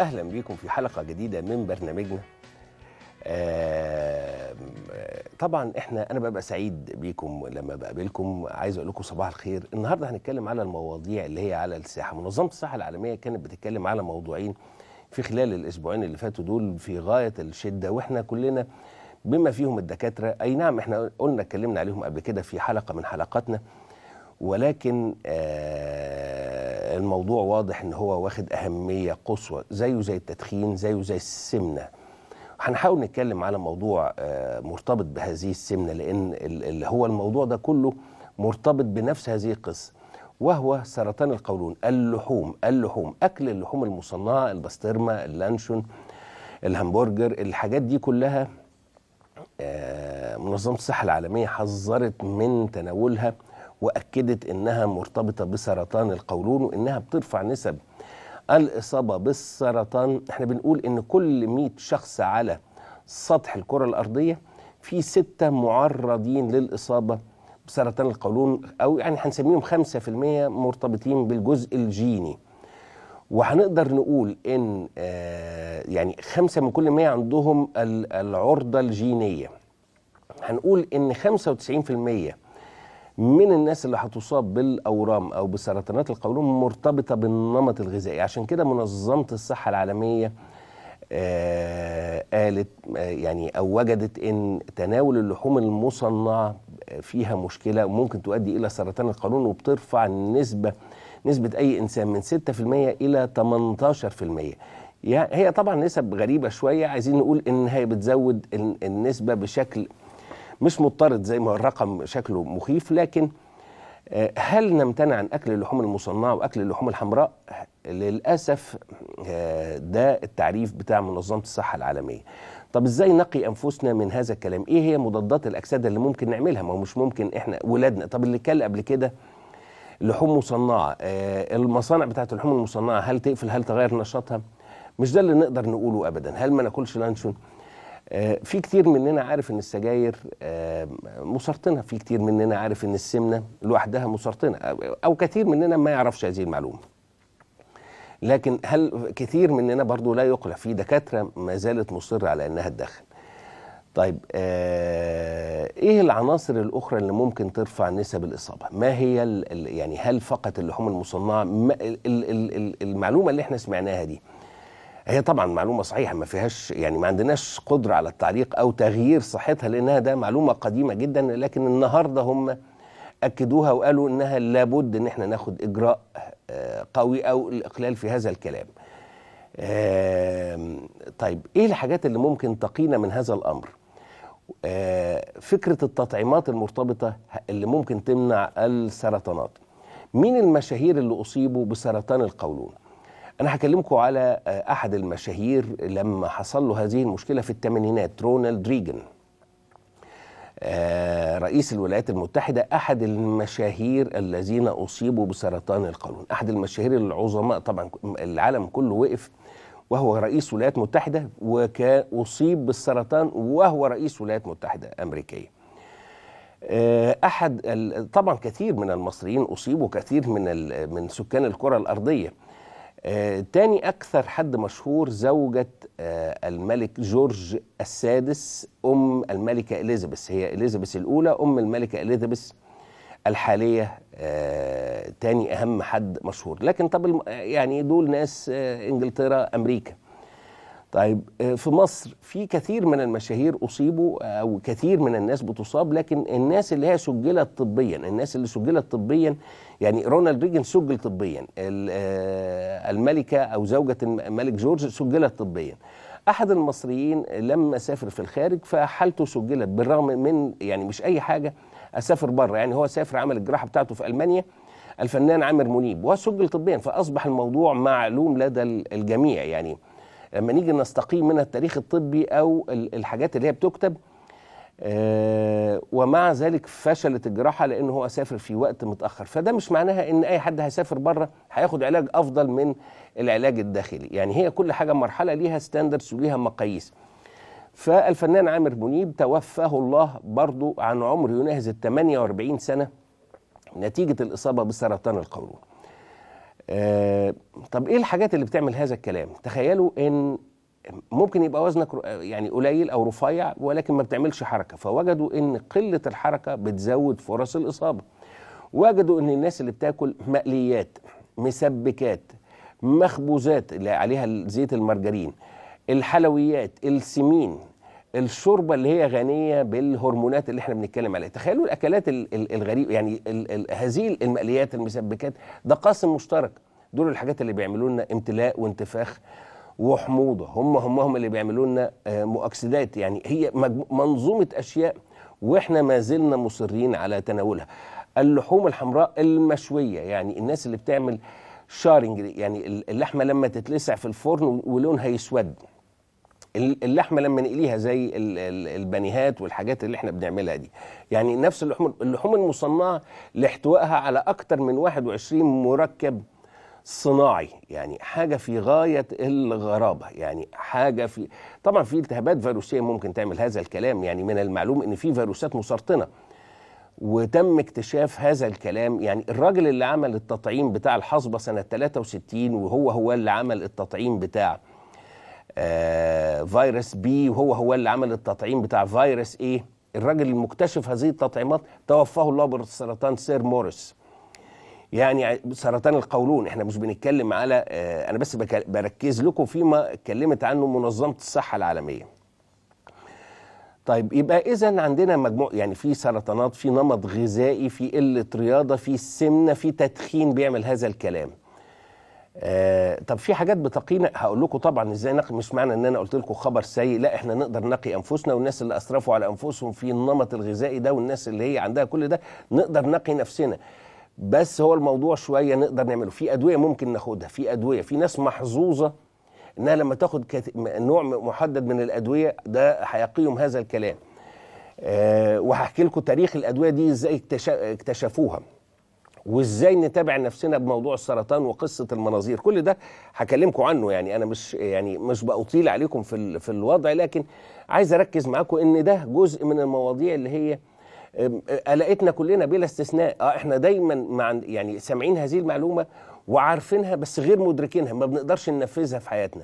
اهلا بيكم في حلقه جديده من برنامجنا طبعا احنا انا ببقى سعيد بيكم لما بقابلكم عايز اقول لكم صباح الخير النهارده هنتكلم على المواضيع اللي هي على الساحه منظمه الصحه العالميه كانت بتتكلم على موضوعين في خلال الاسبوعين اللي فاتوا دول في غايه الشده واحنا كلنا بما فيهم الدكاتره اي نعم احنا قلنا اتكلمنا عليهم قبل كده في حلقه من حلقاتنا ولكن آه الموضوع واضح ان هو واخد اهميه قصوى زيه زي التدخين زيه زي السمنه هنحاول نتكلم على موضوع آه، مرتبط بهذه السمنه لان اللي هو الموضوع ده كله مرتبط بنفس هذه القصه وهو سرطان القولون اللحوم اللحوم اكل اللحوم المصنعه البسطرمه اللانشون الهمبرجر الحاجات دي كلها آه، منظمه الصحه العالميه حذرت من تناولها واكدت انها مرتبطه بسرطان القولون وانها بترفع نسب الاصابه بالسرطان احنا بنقول ان كل 100 شخص على سطح الكره الارضيه في ستة معرضين للاصابه بسرطان القولون او يعني هنسميهم 5% مرتبطين بالجزء الجيني وهنقدر نقول ان آه، يعني خمسة من كل مية عندهم العرضة الجينية هنقول ان 95% من الناس اللي هتصاب بالاورام او بسرطانات القولون مرتبطه بالنمط الغذائي عشان كده منظمه الصحه العالميه آه قالت آه يعني او وجدت ان تناول اللحوم المصنعه آه، فيها مشكله ممكن تؤدي الى سرطان القولون وبترفع النسبه نسبه اي انسان من 6% الى 18% يعني هي طبعا نسب غريبه شويه عايزين نقول ان هي بتزود النسبه بشكل مش مضطرد زي ما الرقم شكله مخيف لكن آه، هل نمتنع عن اكل اللحوم المصنعه واكل اللحوم الحمراء للاسف آه، ده التعريف بتاع منظمه الصحه العالميه طب ازاي نقي انفسنا من هذا الكلام ايه هي مضادات الاكسده اللي ممكن نعملها ما هو مش ممكن احنا ولادنا طب اللي كل قبل كده لحوم مصنعه آه، المصانع بتاعت اللحوم المصنعه هل تقفل هل تغير نشاطها مش ده اللي نقدر نقوله ابدا هل ما ناكلش لانشون آه، في كتير مننا عارف ان السجاير آه، مسرطنه في كتير مننا عارف ان السمنه لوحدها مسرطنه او كتير مننا ما يعرفش هذه المعلومه لكن هل كثير مننا برضو لا يقلع في دكاتره ما زالت مصره على انها تدخن طيب آه، ايه العناصر الاخرى اللي ممكن ترفع نسب الاصابه ما هي يعني هل فقط اللحوم المصنعه المعلومه اللي احنا سمعناها دي هي طبعا معلومه صحيحه ما فيهاش يعني ما عندناش قدره على التعليق او تغيير صحتها لانها ده معلومه قديمه جدا لكن النهارده هم اكدوها وقالوا انها لابد ان احنا ناخد اجراء آه، قوي او الاقلال في هذا الكلام طيب ايه الحاجات اللي ممكن تقينا من هذا الامر آه، فكره التطعيمات المرتبطه اللي ممكن تمنع السرطانات مين المشاهير اللي اصيبوا بسرطان القولون انا هكلمكم على آه، احد المشاهير لما حصل له هذه المشكله في الثمانينات رونالد ريجن آه، رئيس الولايات المتحدة أحد المشاهير الذين أصيبوا بسرطان القولون أحد المشاهير العظماء طبعا العالم كله وقف وهو رئيس الولايات المتحدة وكان أصيب بالسرطان وهو رئيس الولايات المتحدة الأمريكية آه، أحد طبعا كثير من المصريين أصيبوا كثير من من سكان الكرة الأرضية آه، تاني أكثر حد مشهور زوجة آه، الملك جورج السادس أم الملكة إليزابيث هي إليزابيث الأولى أم الملكة إليزابيث الحالية آه، تاني أهم حد مشهور لكن طب يعني دول ناس إنجلترا أمريكا طيب آه، في مصر في كثير من المشاهير اصيبوا آه، او كثير من الناس بتصاب لكن الناس اللي هي سجلت طبيا الناس اللي سجلت طبيا يعني رونالد ريجن سجل طبيا آه، الملكه او زوجه الملك جورج سجلت طبيا احد المصريين لما سافر في الخارج فحالته سجلت بالرغم من يعني مش اي حاجه اسافر بره يعني هو سافر عمل الجراحه بتاعته في المانيا الفنان عامر منيب وسجل طبيا فاصبح الموضوع معلوم لدى الجميع يعني لما نيجي نستقيم منها التاريخ الطبي او الحاجات اللي هي بتكتب أه ومع ذلك فشلت الجراحه لان هو سافر في وقت متاخر فده مش معناها ان اي حد هيسافر بره هياخد علاج افضل من العلاج الداخلي يعني هي كل حاجه مرحله ليها ستاندردز وليها مقاييس فالفنان عامر منيب توفاه الله برضو عن عمر يناهز ال 48 سنه نتيجه الاصابه بسرطان القولون آه، طب ايه الحاجات اللي بتعمل هذا الكلام تخيلوا ان ممكن يبقى وزنك آه، يعني قليل او رفيع ولكن ما بتعملش حركه فوجدوا ان قله الحركه بتزود فرص الاصابه وجدوا ان الناس اللي بتاكل مقليات مسبكات مخبوزات اللي عليها زيت المرجرين الحلويات السمين الشوربه اللي هي غنيه بالهرمونات اللي احنا بنتكلم عليها تخيلوا الاكلات الغريبه يعني هذه المقليات المسبكات ده قاسم مشترك دول الحاجات اللي بيعملوا لنا امتلاء وانتفاخ وحموضه هم هم هم اللي بيعملوا لنا آه، مؤكسدات يعني هي منظومه اشياء واحنا ما زلنا مصرين على تناولها اللحوم الحمراء المشويه يعني الناس اللي بتعمل شارنج يعني اللحمه لما تتلسع في الفرن ولونها يسود اللحمه لما نقليها زي البنيهات والحاجات اللي احنا بنعملها دي يعني نفس اللحوم اللحوم المصنعه لاحتوائها على اكثر من 21 مركب صناعي يعني حاجة في غاية الغرابة يعني حاجة في طبعا في التهابات فيروسية ممكن تعمل هذا الكلام يعني من المعلوم ان في فيروسات مسرطنة وتم اكتشاف هذا الكلام يعني الراجل اللي عمل التطعيم بتاع الحصبة سنة 63 وهو هو اللي عمل التطعيم بتاع آه، فيروس بي وهو هو اللي عمل التطعيم بتاع فيروس ايه الراجل المكتشف هذه التطعيمات توفاه الله بسرطان سير موريس يعني سرطان القولون احنا مش بنتكلم على اه انا بس بركز لكم فيما اتكلمت عنه منظمه الصحه العالميه طيب يبقى اذا عندنا مجموع يعني في سرطانات في نمط غذائي في قله رياضه في السمنه في تدخين بيعمل هذا الكلام آه طب في حاجات بتقينا هقول لكم طبعا ازاي نقي مش معنى ان انا قلت لكم خبر سيء لا احنا نقدر نقي انفسنا والناس اللي اسرفوا على انفسهم في النمط الغذائي ده والناس اللي هي عندها كل ده نقدر نقي نفسنا بس هو الموضوع شويه نقدر نعمله في ادويه ممكن ناخدها في ادويه في ناس محظوظه انها لما تاخد كت... نوع محدد من الادويه ده هيقيهم هذا الكلام أه وهحكي لكم تاريخ الادويه دي ازاي اكتشفوها وازاي نتابع نفسنا بموضوع السرطان وقصه المناظير كل ده هكلمكم عنه يعني انا مش يعني مش بطيل عليكم في في الوضع لكن عايز اركز معاكم ان ده جزء من المواضيع اللي هي آه، قلقتنا كلنا بلا استثناء اه احنا دايما مع يعني سامعين هذه المعلومه وعارفينها بس غير مدركينها ما بنقدرش ننفذها في حياتنا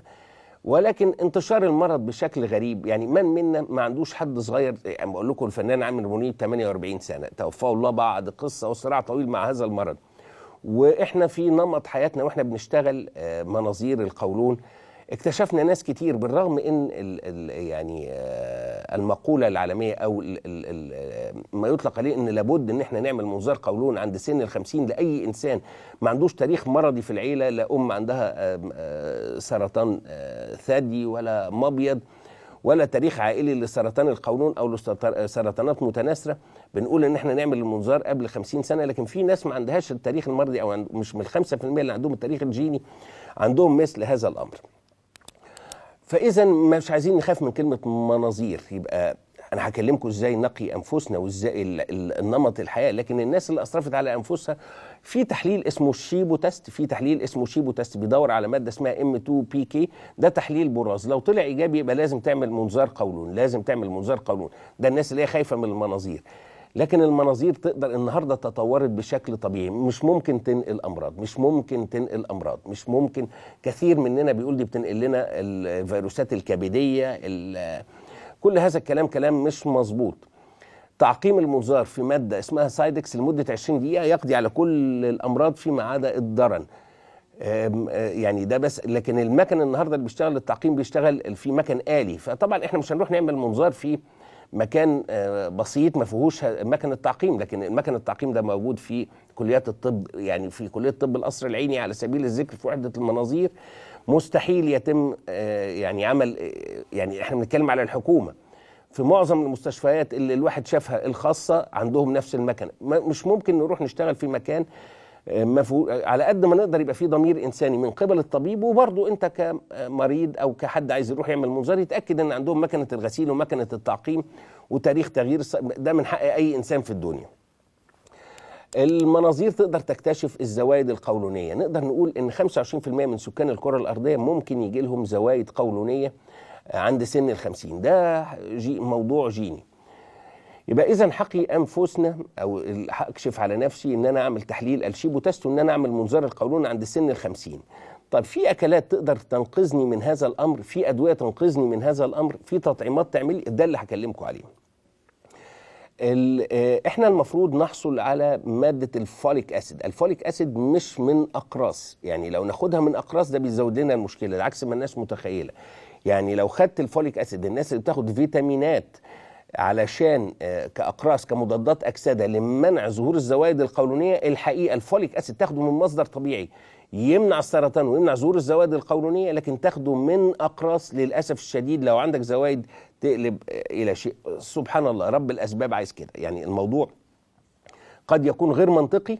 ولكن انتشار المرض بشكل غريب يعني من منا ما عندوش حد صغير يعني بقول لكم الفنان عامر منيب 48 سنه توفاه الله بعد قصه وصراع طويل مع هذا المرض واحنا في نمط حياتنا واحنا بنشتغل آه، مناظير القولون اكتشفنا ناس كتير بالرغم ان ال ال يعني آه، المقوله العالميه او ال ال ما يطلق عليه ان لابد ان احنا نعمل منظار قولون عند سن ال 50 لاي انسان ما عندوش تاريخ مرضي في العيله لا ام عندها آه، سرطان آه، ثدي ولا مبيض ولا تاريخ عائلي لسرطان القولون او لسرطانات متناثره بنقول ان احنا نعمل المنظار قبل 50 سنه لكن في ناس ما عندهاش التاريخ المرضي او مش من 5% اللي عندهم التاريخ الجيني عندهم مثل هذا الامر فاذا مش عايزين نخاف من كلمه مناظير يبقى انا هكلمكم ازاي نقي انفسنا وازاي النمط الحياه لكن الناس اللي اسرفت على انفسها في تحليل اسمه الشيبو تيست في تحليل اسمه شيبو تيست بيدور على ماده اسمها ام 2 بي كي ده تحليل براز لو طلع ايجابي يبقى لازم تعمل منظار قولون لازم تعمل منظار قولون ده الناس اللي هي خايفه من المناظير لكن المناظير تقدر النهارده تطورت بشكل طبيعي مش ممكن تنقل امراض مش ممكن تنقل امراض مش ممكن كثير مننا بيقول دي بتنقل لنا الفيروسات الكبديه كل هذا الكلام كلام مش مظبوط تعقيم المنظار في ماده اسمها سايدكس لمده 20 دقيقه يقضي على كل الامراض فيما عدا الدرن آه، يعني ده بس لكن المكن النهارده اللي بيشتغل التعقيم بيشتغل في مكن آلي فطبعا احنا مش هنروح نعمل منظار فيه مكان آه، بسيط ما فيهوش مكن التعقيم لكن مكن التعقيم ده موجود في كليات الطب يعني في كليه طب القصر العيني على سبيل الذكر في وحده المناظير مستحيل يتم آه، يعني عمل آه، يعني احنا بنتكلم على الحكومه في معظم المستشفيات اللي الواحد شافها الخاصه عندهم نفس المكنه مش ممكن نروح نشتغل في مكان على قد ما نقدر يبقى في ضمير انساني من قبل الطبيب وبرضه انت كمريض او كحد عايز يروح يعمل منظار يتاكد ان عندهم مكنه الغسيل ومكنه التعقيم وتاريخ تغيير ده من حق اي انسان في الدنيا. المناظير تقدر تكتشف الزوايد القولونيه، نقدر نقول ان 25% من سكان الكره الارضيه ممكن يجي لهم زوايد قولونيه عند سن ال 50 ده جي موضوع جيني. يبقى اذا حقي انفسنا او اكشف على نفسي ان انا اعمل تحليل الشيبو وتست ان انا اعمل منظار القولون عند سن ال 50 طب في اكلات تقدر تنقذني من هذا الامر في ادويه تنقذني من هذا الامر في تطعيمات تعمل ده اللي هكلمكم عليه آه، احنا المفروض نحصل على ماده الفوليك اسيد الفوليك اسيد مش من اقراص يعني لو ناخدها من اقراص ده بيزود لنا المشكله عكس ما الناس متخيله يعني لو خدت الفوليك اسيد الناس اللي بتاخد فيتامينات علشان آه، كاقراص كمضادات اكسده لمنع ظهور الزوائد القولونيه الحقيقه الفوليك اسيد تاخده من مصدر طبيعي يمنع السرطان ويمنع ظهور الزوائد القولونيه لكن تاخده من اقراص للاسف الشديد لو عندك زوائد تقلب آه، الى شيء سبحان الله رب الاسباب عايز كده يعني الموضوع قد يكون غير منطقي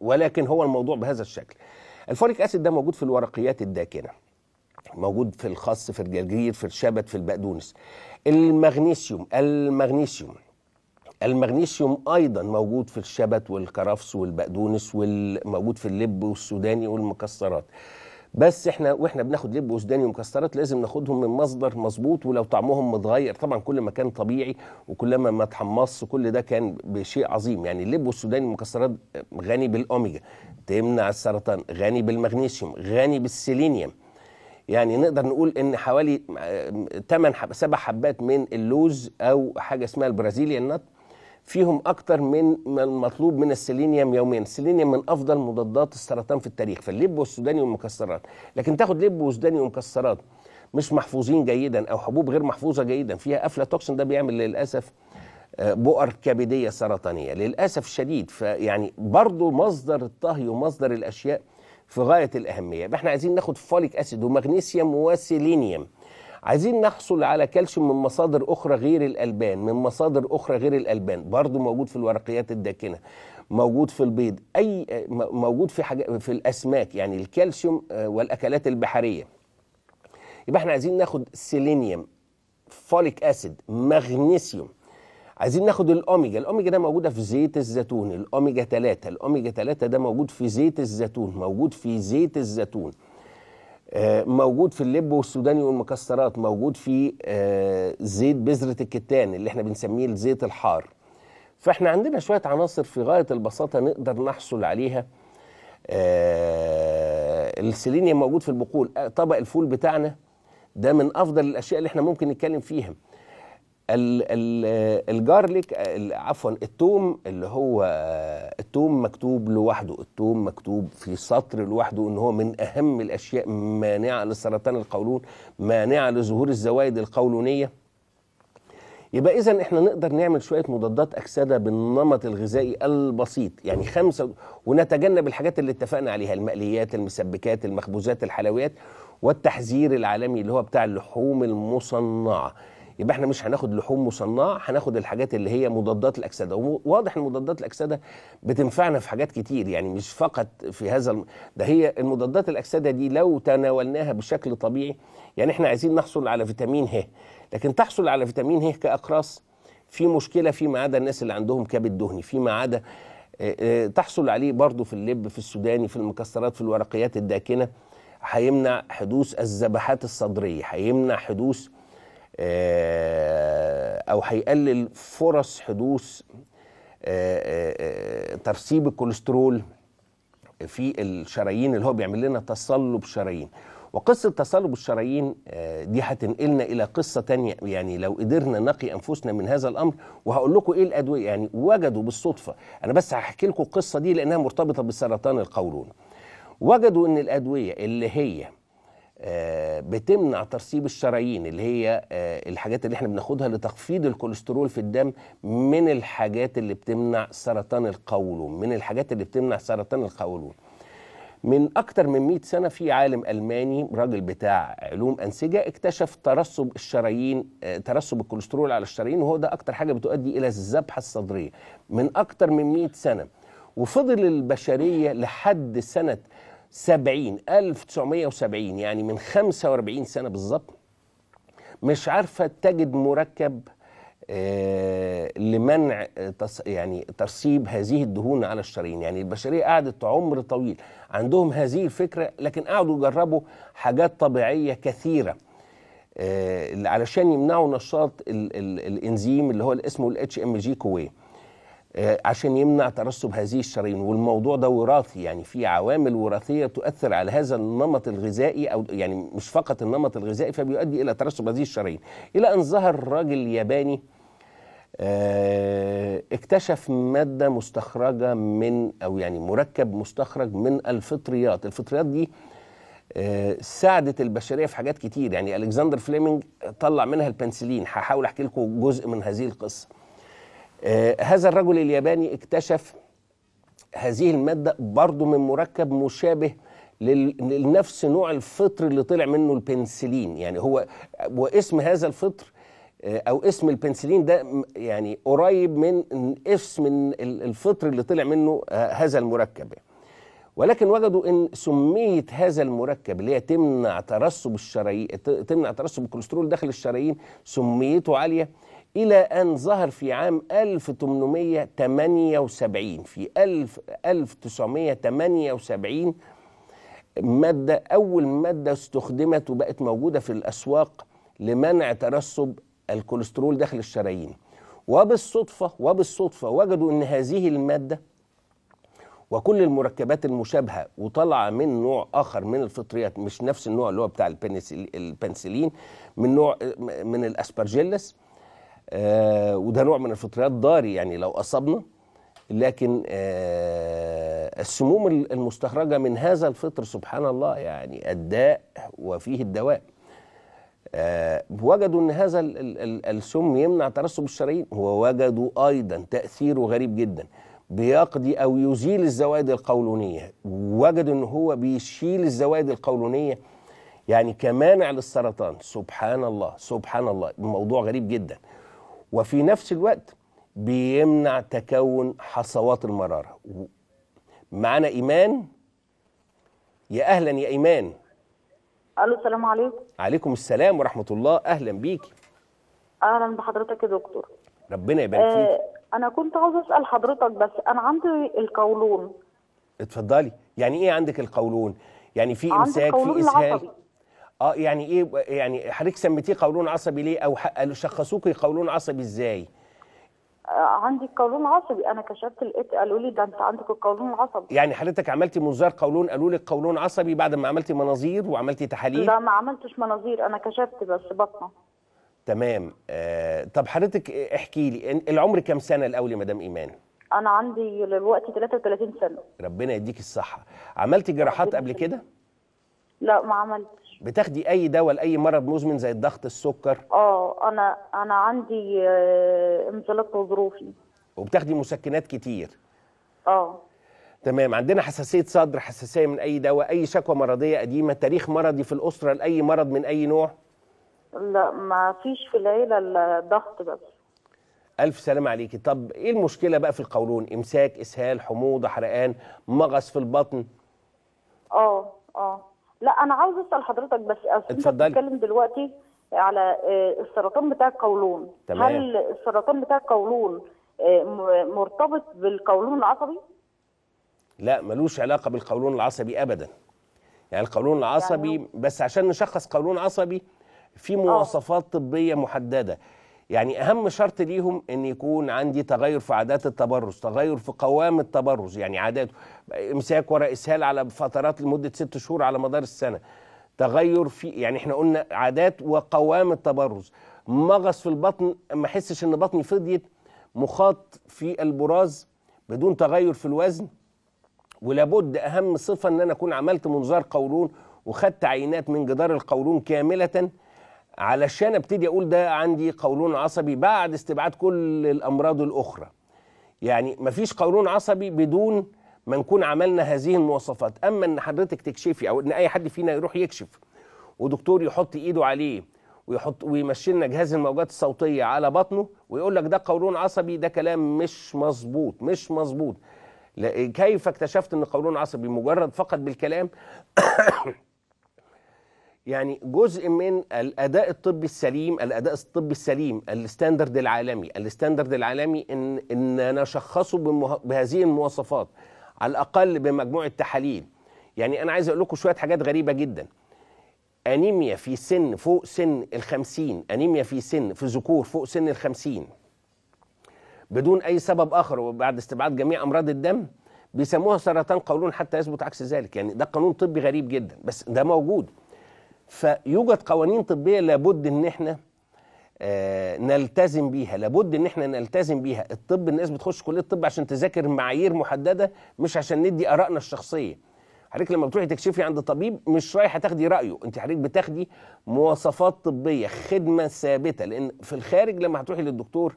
ولكن هو الموضوع بهذا الشكل الفوليك اسيد ده موجود في الورقيات الداكنه موجود في الخص في الجرجير في الشبت في البقدونس المغنيسيوم المغنيسيوم المغنيسيوم ايضا موجود في الشبت والكرفس والبقدونس وموجود في اللب والسوداني والمكسرات بس احنا واحنا بناخد لب وسوداني ومكسرات لازم ناخدهم من مصدر مظبوط ولو طعمهم متغير طبعا كل ما كان طبيعي وكلما ما اتحمص كل ده كان بشيء عظيم يعني اللب والسوداني والمكسرات غني بالاوميجا تمنع السرطان غني بالمغنيسيوم غني بالسيلينيوم يعني نقدر نقول ان حوالي 8 آه، حب سبع حبات من اللوز او حاجه اسمها البرازيليان نت فيهم اكتر من المطلوب من السيلينيوم يوميا السيلينيوم من افضل مضادات السرطان في التاريخ فاللب والسوداني والمكسرات لكن تاخد لب وسوداني ومكسرات مش محفوظين جيدا او حبوب غير محفوظه جيدا فيها افلاتوكسين ده بيعمل للاسف آه، بؤر كبديه سرطانيه للاسف الشديد فيعني برضه مصدر الطهي ومصدر الاشياء في غايه الاهميه يبقى احنا عايزين ناخد فوليك اسيد ومغنيسيوم وسيلينيوم عايزين نحصل على كالسيوم من مصادر اخرى غير الالبان من مصادر اخرى غير الالبان برضو موجود في الورقيات الداكنه موجود في البيض اي موجود في حاجة في الاسماك يعني الكالسيوم آه، والاكلات البحريه يبقى احنا عايزين ناخد سيلينيوم فوليك اسيد مغنيسيوم عايزين ناخد الاوميجا الاوميجا ده موجوده في زيت الزيتون الاوميجا 3 الاوميجا 3 ده موجود في زيت الزيتون موجود في زيت الزيتون آه، موجود في اللب والسوداني والمكسرات موجود في آه، زيت بذرة الكتان اللي احنا بنسميه الزيت الحار فاحنا عندنا شوية عناصر في غاية البساطة نقدر نحصل عليها آه، السيلينيوم موجود في البقول طبق الفول بتاعنا ده من أفضل الأشياء اللي احنا ممكن نتكلم فيها الجارليك عفوا التوم اللي هو التوم مكتوب لوحده التوم مكتوب في سطر لوحده ان هو من اهم الاشياء مانعه لسرطان القولون مانعه لظهور الزوائد القولونيه يبقى اذا احنا نقدر نعمل شويه مضادات اكسده بالنمط الغذائي البسيط يعني خمسه ونتجنب الحاجات اللي اتفقنا عليها المقليات المسبكات المخبوزات الحلويات والتحذير العالمي اللي هو بتاع اللحوم المصنعه يبقى احنا مش هناخد لحوم مصنعه هناخد الحاجات اللي هي مضادات الاكسده وواضح ان مضادات الاكسده بتنفعنا في حاجات كتير يعني مش فقط في هذا الم... ده هي المضادات الاكسده دي لو تناولناها بشكل طبيعي يعني احنا عايزين نحصل على فيتامين ه لكن تحصل على فيتامين ه كاقراص في مشكله فيما عدا الناس اللي عندهم كبد دهني فيما عدا تحصل عليه برضه في اللب في السوداني في المكسرات في الورقيات الداكنه هيمنع حدوث الذبحات الصدريه هيمنع حدوث آه، او هيقلل فرص حدوث آه، آه، ترسيب الكوليسترول في الشرايين اللي هو بيعمل لنا تصلب شرايين وقصة تصلب الشرايين دي هتنقلنا إلى قصة تانية يعني لو قدرنا نقي أنفسنا من هذا الأمر وهقول لكم إيه الأدوية يعني وجدوا بالصدفة أنا بس هحكي لكم القصة دي لأنها مرتبطة بسرطان القولون وجدوا إن الأدوية اللي هي آه، بتمنع ترسيب الشرايين اللي هي آه، الحاجات اللي احنا بناخدها لتخفيض الكوليسترول في الدم من الحاجات اللي بتمنع سرطان القولون من الحاجات اللي بتمنع سرطان القولون من اكتر من 100 سنه في عالم الماني راجل بتاع علوم انسجه اكتشف ترسب الشرايين آه، ترسب الكوليسترول على الشرايين وهو ده اكتر حاجه بتؤدي الى الذبحه الصدريه من اكتر من 100 سنه وفضل البشريه لحد سنه 70 1970 يعني من 45 سنة بالظبط مش عارفة تجد مركب آه، لمنع آه، يعني ترسيب هذه الدهون على الشرايين يعني البشريه قعدت عمر طويل عندهم هذه الفكره لكن قعدوا يجربوا حاجات طبيعيه كثيره آه، علشان يمنعوا نشاط الانزيم اللي هو اسمه الاتش ام جي كويه آه، عشان يمنع ترسب هذه الشرايين والموضوع ده وراثي يعني في عوامل وراثيه تؤثر على هذا النمط الغذائي او يعني مش فقط النمط الغذائي فبيؤدي الى ترسب هذه الشرايين الى ان ظهر راجل ياباني آه، اكتشف مادة مستخرجة من أو يعني مركب مستخرج من الفطريات الفطريات دي آه، ساعدت البشرية في حاجات كتير يعني ألكسندر فليمنج طلع منها البنسلين هحاول أحكي لكم جزء من هذه القصة آه، هذا الرجل الياباني اكتشف هذه المادة برضو من مركب مشابه لنفس نوع الفطر اللي طلع منه البنسلين يعني هو واسم هذا الفطر آه، او اسم البنسلين ده يعني قريب من اسم الفطر اللي طلع منه آه، هذا المركب ولكن وجدوا ان سميه هذا المركب اللي هي تمنع ترسب الشرايين تمنع ترسب الكوليسترول داخل الشرايين سميته عاليه إلى أن ظهر في عام 1878 في 1978 مادة أول مادة استخدمت وبقت موجودة في الأسواق لمنع ترسب الكوليسترول داخل الشرايين وبالصدفة وبالصدفة وجدوا أن هذه المادة وكل المركبات المشابهة وطالعة من نوع آخر من الفطريات مش نفس النوع اللي هو بتاع البنسلين من نوع من الأسبرجيلس آه، وده نوع من الفطريات ضاري يعني لو أصبنا لكن آه، السموم المستخرجة من هذا الفطر سبحان الله يعني الداء وفيه الدواء آه، وجدوا ان هذا السم يمنع ترسب الشرايين ووجدوا ايضا تاثيره غريب جدا بيقضي او يزيل الزوائد القولونيه وجدوا ان هو بيشيل الزوائد القولونيه يعني كمانع للسرطان سبحان الله سبحان الله الموضوع غريب جدا وفي نفس الوقت بيمنع تكون حصوات المرارة معانا إيمان يا أهلا يا إيمان ألو السلام عليكم عليكم السلام ورحمة الله أهلا بيكي أهلا بحضرتك يا دكتور ربنا يبارك فيك آه أنا كنت عاوز أسأل حضرتك بس أنا عندي القولون اتفضلي يعني إيه عندك القولون؟ يعني في إمساك في إسهال اه يعني ايه يعني حضرتك سميتيه قولون عصبي ليه او قالوا شخصوكي قولون عصبي ازاي؟ آه، عندي قولون عصبي انا كشفت لقيت قالوا لي ده انت عندك القولون العصبي يعني حضرتك عملتي منظار قولون قالوا لك قولون عصبي بعد ما عملتي مناظير وعملتي تحاليل لا ما عملتش مناظير انا كشفت بس بطنه تمام آه طب حضرتك احكي لي العمر كام سنه الاول يا مدام ايمان انا عندي دلوقتي 33 سنه ربنا يديك الصحه عملتي جراحات قبل كده لا ما عملتش بتاخدي اي دواء لاي مرض مزمن زي الضغط السكر اه انا انا عندي آه، انزلاق غضروفي وبتاخدي مسكنات كتير اه تمام عندنا حساسيه صدر حساسيه من اي دواء اي شكوى مرضيه قديمه تاريخ مرضي في الاسره لاي مرض من اي نوع لا ما فيش في العيله الضغط بس الف سلام عليكي طب ايه المشكله بقى في القولون امساك اسهال حموضه حرقان مغص في البطن اه اه لا انا عاوز اسال حضرتك بس اتفضلي بتكلم دلوقتي على آه، السرطان بتاع القولون تمام. هل السرطان بتاع القولون آه، مرتبط بالقولون العصبي؟ لا ملوش علاقه بالقولون العصبي ابدا يعني القولون يعني العصبي يعني... بس عشان نشخص قولون عصبي في آه. مواصفات أوه. طبيه محدده يعني اهم شرط ليهم ان يكون عندي تغير في عادات التبرز تغير في قوام التبرز يعني عادات امساك وراء اسهال على فترات لمده ست شهور على مدار السنه تغير في يعني احنا قلنا عادات وقوام التبرز مغص في البطن ما احسش ان بطني فضيت مخاط في البراز بدون تغير في الوزن ولابد اهم صفه ان انا اكون عملت منظار قولون وخدت عينات من جدار القولون كامله علشان ابتدي اقول ده عندي قولون عصبي بعد استبعاد كل الامراض الاخرى يعني مفيش قولون عصبي بدون ما نكون عملنا هذه المواصفات اما ان حضرتك تكشفي او ان اي حد فينا يروح يكشف ودكتور يحط ايده عليه ويحط ويمشي لنا جهاز الموجات الصوتيه على بطنه ويقول لك ده قولون عصبي ده كلام مش مظبوط مش مظبوط كيف اكتشفت ان قولون عصبي مجرد فقط بالكلام يعني جزء من الاداء الطبي السليم الاداء الطبي السليم الستاندرد العالمي الستاندرد العالمي ان ان نشخصه بهذه المواصفات على الاقل بمجموعه تحاليل يعني انا عايز اقول لكم شويه حاجات غريبه جدا انيميا في سن فوق سن ال50 انيميا في سن في ذكور فوق سن ال50 بدون اي سبب اخر وبعد استبعاد جميع امراض الدم بيسموها سرطان قولون حتى يثبت عكس ذلك يعني ده قانون طبي غريب جدا بس ده موجود فيوجد قوانين طبيه لابد ان احنا آه نلتزم بيها لابد ان احنا نلتزم بيها الطب الناس بتخش كليه الطب عشان تذاكر معايير محدده مش عشان ندي ارائنا الشخصيه حضرتك لما بتروحي تكشفي عند طبيب مش رايحه تاخدي رايه انت حضرتك بتاخدي مواصفات طبيه خدمه ثابته لان في الخارج لما هتروحي للدكتور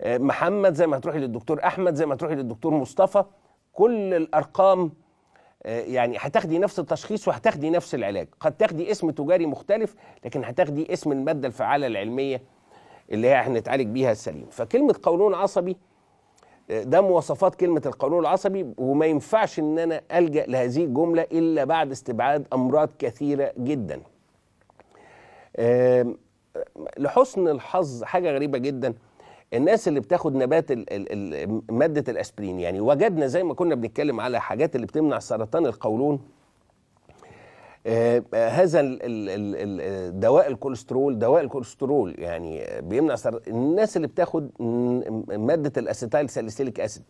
آه، محمد زي ما هتروحي للدكتور احمد زي ما هتروحي للدكتور مصطفى كل الارقام آه، يعني هتاخدي نفس التشخيص وهتاخدي نفس العلاج قد تاخدي اسم تجاري مختلف لكن هتاخدي اسم الماده الفعاله العلميه اللي هي هنتعالج بيها السليم فكلمه قولون عصبي آه، ده مواصفات كلمه القولون العصبي وما ينفعش ان انا الجا لهذه الجمله الا بعد استبعاد امراض كثيره جدا لحسن الحظ حاجه غريبه جدا الناس اللي بتاخد نبات الـ الـ الـ ماده الاسبرين يعني وجدنا زي ما كنا بنتكلم على حاجات اللي بتمنع سرطان القولون آه, آه، هذا دواء الكوليسترول دواء الكوليسترول يعني بيمنع سر... الناس اللي بتاخد ماده الاسيتايل ساليسيليك اسيد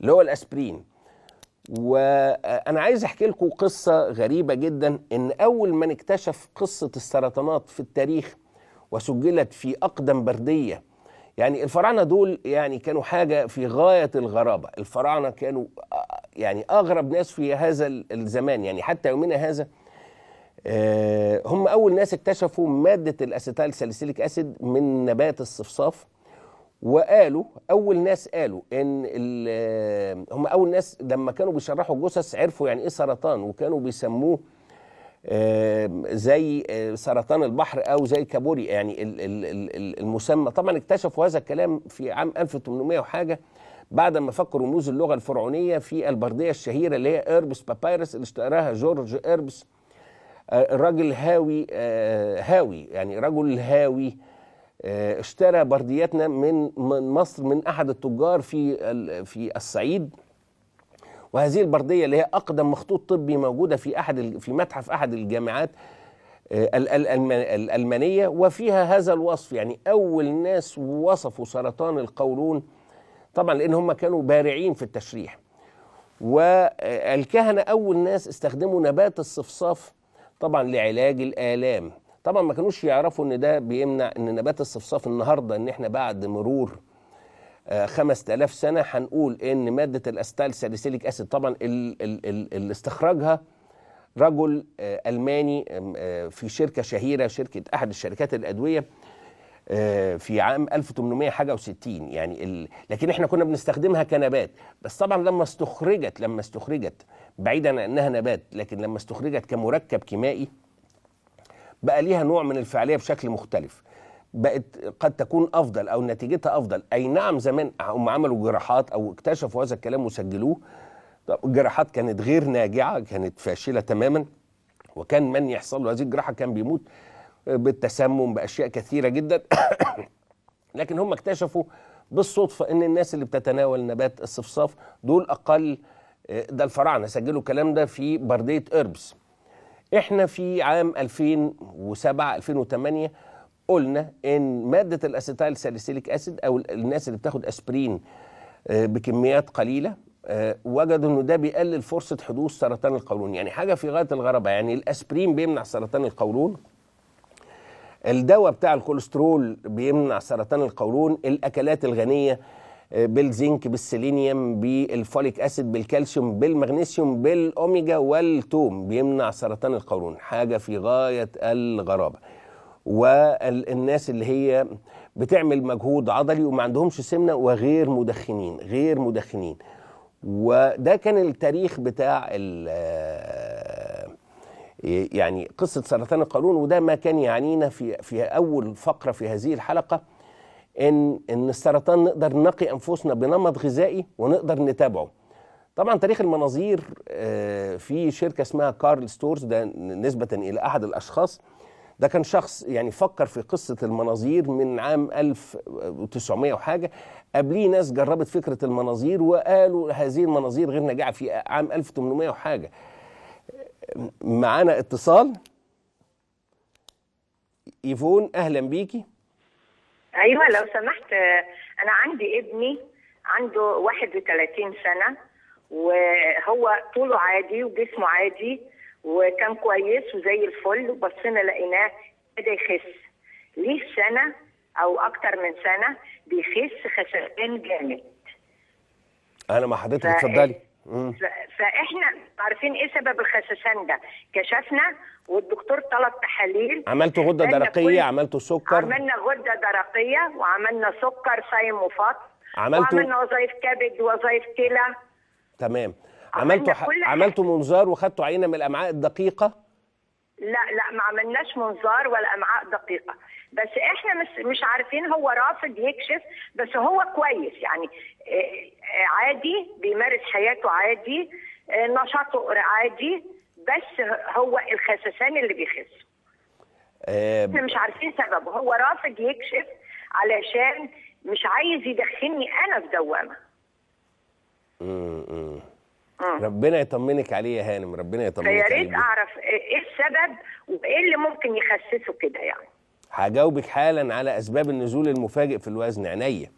اللي هو الاسبرين وانا عايز احكي لكم قصه غريبه جدا ان اول من اكتشف قصه السرطانات في التاريخ وسجلت في اقدم برديه يعني الفراعنه دول يعني كانوا حاجه في غايه الغرابه الفراعنه كانوا آه، يعني اغرب ناس في هذا الزمان يعني حتى يومنا هذا آه، هم اول ناس اكتشفوا ماده الاسيتال ساليسيليك اسيد من نبات الصفصاف وقالوا اول ناس قالوا ان آه، هم اول ناس لما كانوا بيشرحوا الجثث عرفوا يعني ايه سرطان وكانوا بيسموه زي آه، سرطان البحر او زي كابوري يعني المسمى طبعا اكتشفوا هذا الكلام في عام 1800 وحاجه بعد ما فك رموز اللغه الفرعونيه في البرديه الشهيره اللي هي ايربس بابايرس اللي اشتراها جورج ايربس آه، الراجل هاوي آه، هاوي يعني رجل هاوي اشترى بردياتنا من من مصر من احد التجار في في الصعيد وهذه البرديه اللي هي اقدم مخطوط طبي موجوده في احد في متحف احد الجامعات آه، الألمانية وفيها هذا الوصف يعني أول ناس وصفوا سرطان القولون طبعا لأن هم كانوا بارعين في التشريح والكهنة أول ناس استخدموا نبات الصفصاف طبعا لعلاج الآلام طبعا ما كانوش يعرفوا ان ده بيمنع ان نبات الصفصاف النهارده ان احنا بعد مرور 5000 آه، سنه هنقول ان ماده الاستال ساليسيليك اسيد طبعا اللي استخرجها رجل آه، الماني آه، في شركه شهيره شركه احد الشركات الادويه في عام 1800 حاجه و60 يعني ال... لكن احنا كنا بنستخدمها كنبات بس طبعا لما استخرجت لما استخرجت بعيدا عن انها نبات لكن لما استخرجت كمركب كيمائي بقى ليها نوع من الفعاليه بشكل مختلف بقت قد تكون افضل او نتيجتها افضل اي نعم زمان هم عملوا جراحات او اكتشفوا هذا الكلام وسجلوه الجراحات كانت غير ناجعه كانت فاشله تماما وكان من يحصل له هذه الجراحه كان بيموت بالتسمم باشياء كثيره جدا لكن هم اكتشفوا بالصدفه ان الناس اللي بتتناول نبات الصفصاف دول اقل ده الفراعنه سجلوا الكلام ده في برديه اربس احنا في عام 2007 2008 قلنا ان ماده الاسيتايل ساليسيليك اسيد او الناس اللي بتاخد اسبرين آه، بكميات قليله آه، وجدوا انه ده بيقلل فرصه حدوث سرطان القولون يعني حاجه في غايه الغرابه يعني الاسبرين بيمنع سرطان القولون الدواء بتاع الكوليسترول بيمنع سرطان القولون الاكلات الغنيه آه، بالزنك بالسيلينيوم بالفوليك اسيد بالكالسيوم بالمغنيسيوم بالاوميجا والتوم بيمنع سرطان القولون حاجه في غايه الغرابه والناس اللي هي بتعمل مجهود عضلي وما عندهمش سمنه وغير مدخنين غير مدخنين وده كان التاريخ بتاع آه، يعني قصه سرطان القولون وده ما كان يعنينا في في اول فقره في هذه الحلقه ان ان السرطان نقدر نقي انفسنا بنمط غذائي ونقدر نتابعه طبعا تاريخ المناظير آه، في شركه اسمها كارل ستورز ده نسبه الى احد الاشخاص ده كان شخص يعني فكر في قصة المناظير من عام 1900 وحاجة قبليه ناس جربت فكرة المناظير وقالوا هذه المناظير غير ناجعة في عام 1800 وحاجة معانا اتصال ايفون اهلا بيكي ايوه لو سمحت انا عندي ابني عنده 31 سنه وهو طوله عادي وجسمه عادي وكان كويس وزي الفل وبصينا لقيناه بدا يخس ليه سنه او اكتر من سنه بيخس خسران جامد انا ما حضرتك اتفضلي فاحنا عارفين ايه سبب الخسسان ده كشفنا والدكتور طلب تحاليل عملتوا غده درقيه عملتوا سكر عملنا غده درقيه وعملنا سكر صايم وفط عملتوا وعملنا وظائف كبد وظائف كلى تمام عملتوا ح... عملتوا منظار وخدتوا عينه من الامعاء الدقيقه لا لا ما عملناش منظار ولا امعاء دقيقه بس احنا مش مش عارفين هو رافض يكشف بس هو كويس يعني آه، آه، عادي بيمارس حياته عادي آه، نشاطه عادي بس هو الخسسان اللي بيخسه أه احنا مش عارفين سببه هو رافض يكشف علشان مش عايز يدخلني انا في دوامه ربنا يطمنك عليه يا هانم ربنا يطمنك عليه فيا ريت اعرف إيه, ايه السبب وايه اللي ممكن يخسسه كده يعني هجاوبك حالا على اسباب النزول المفاجئ في الوزن عينيا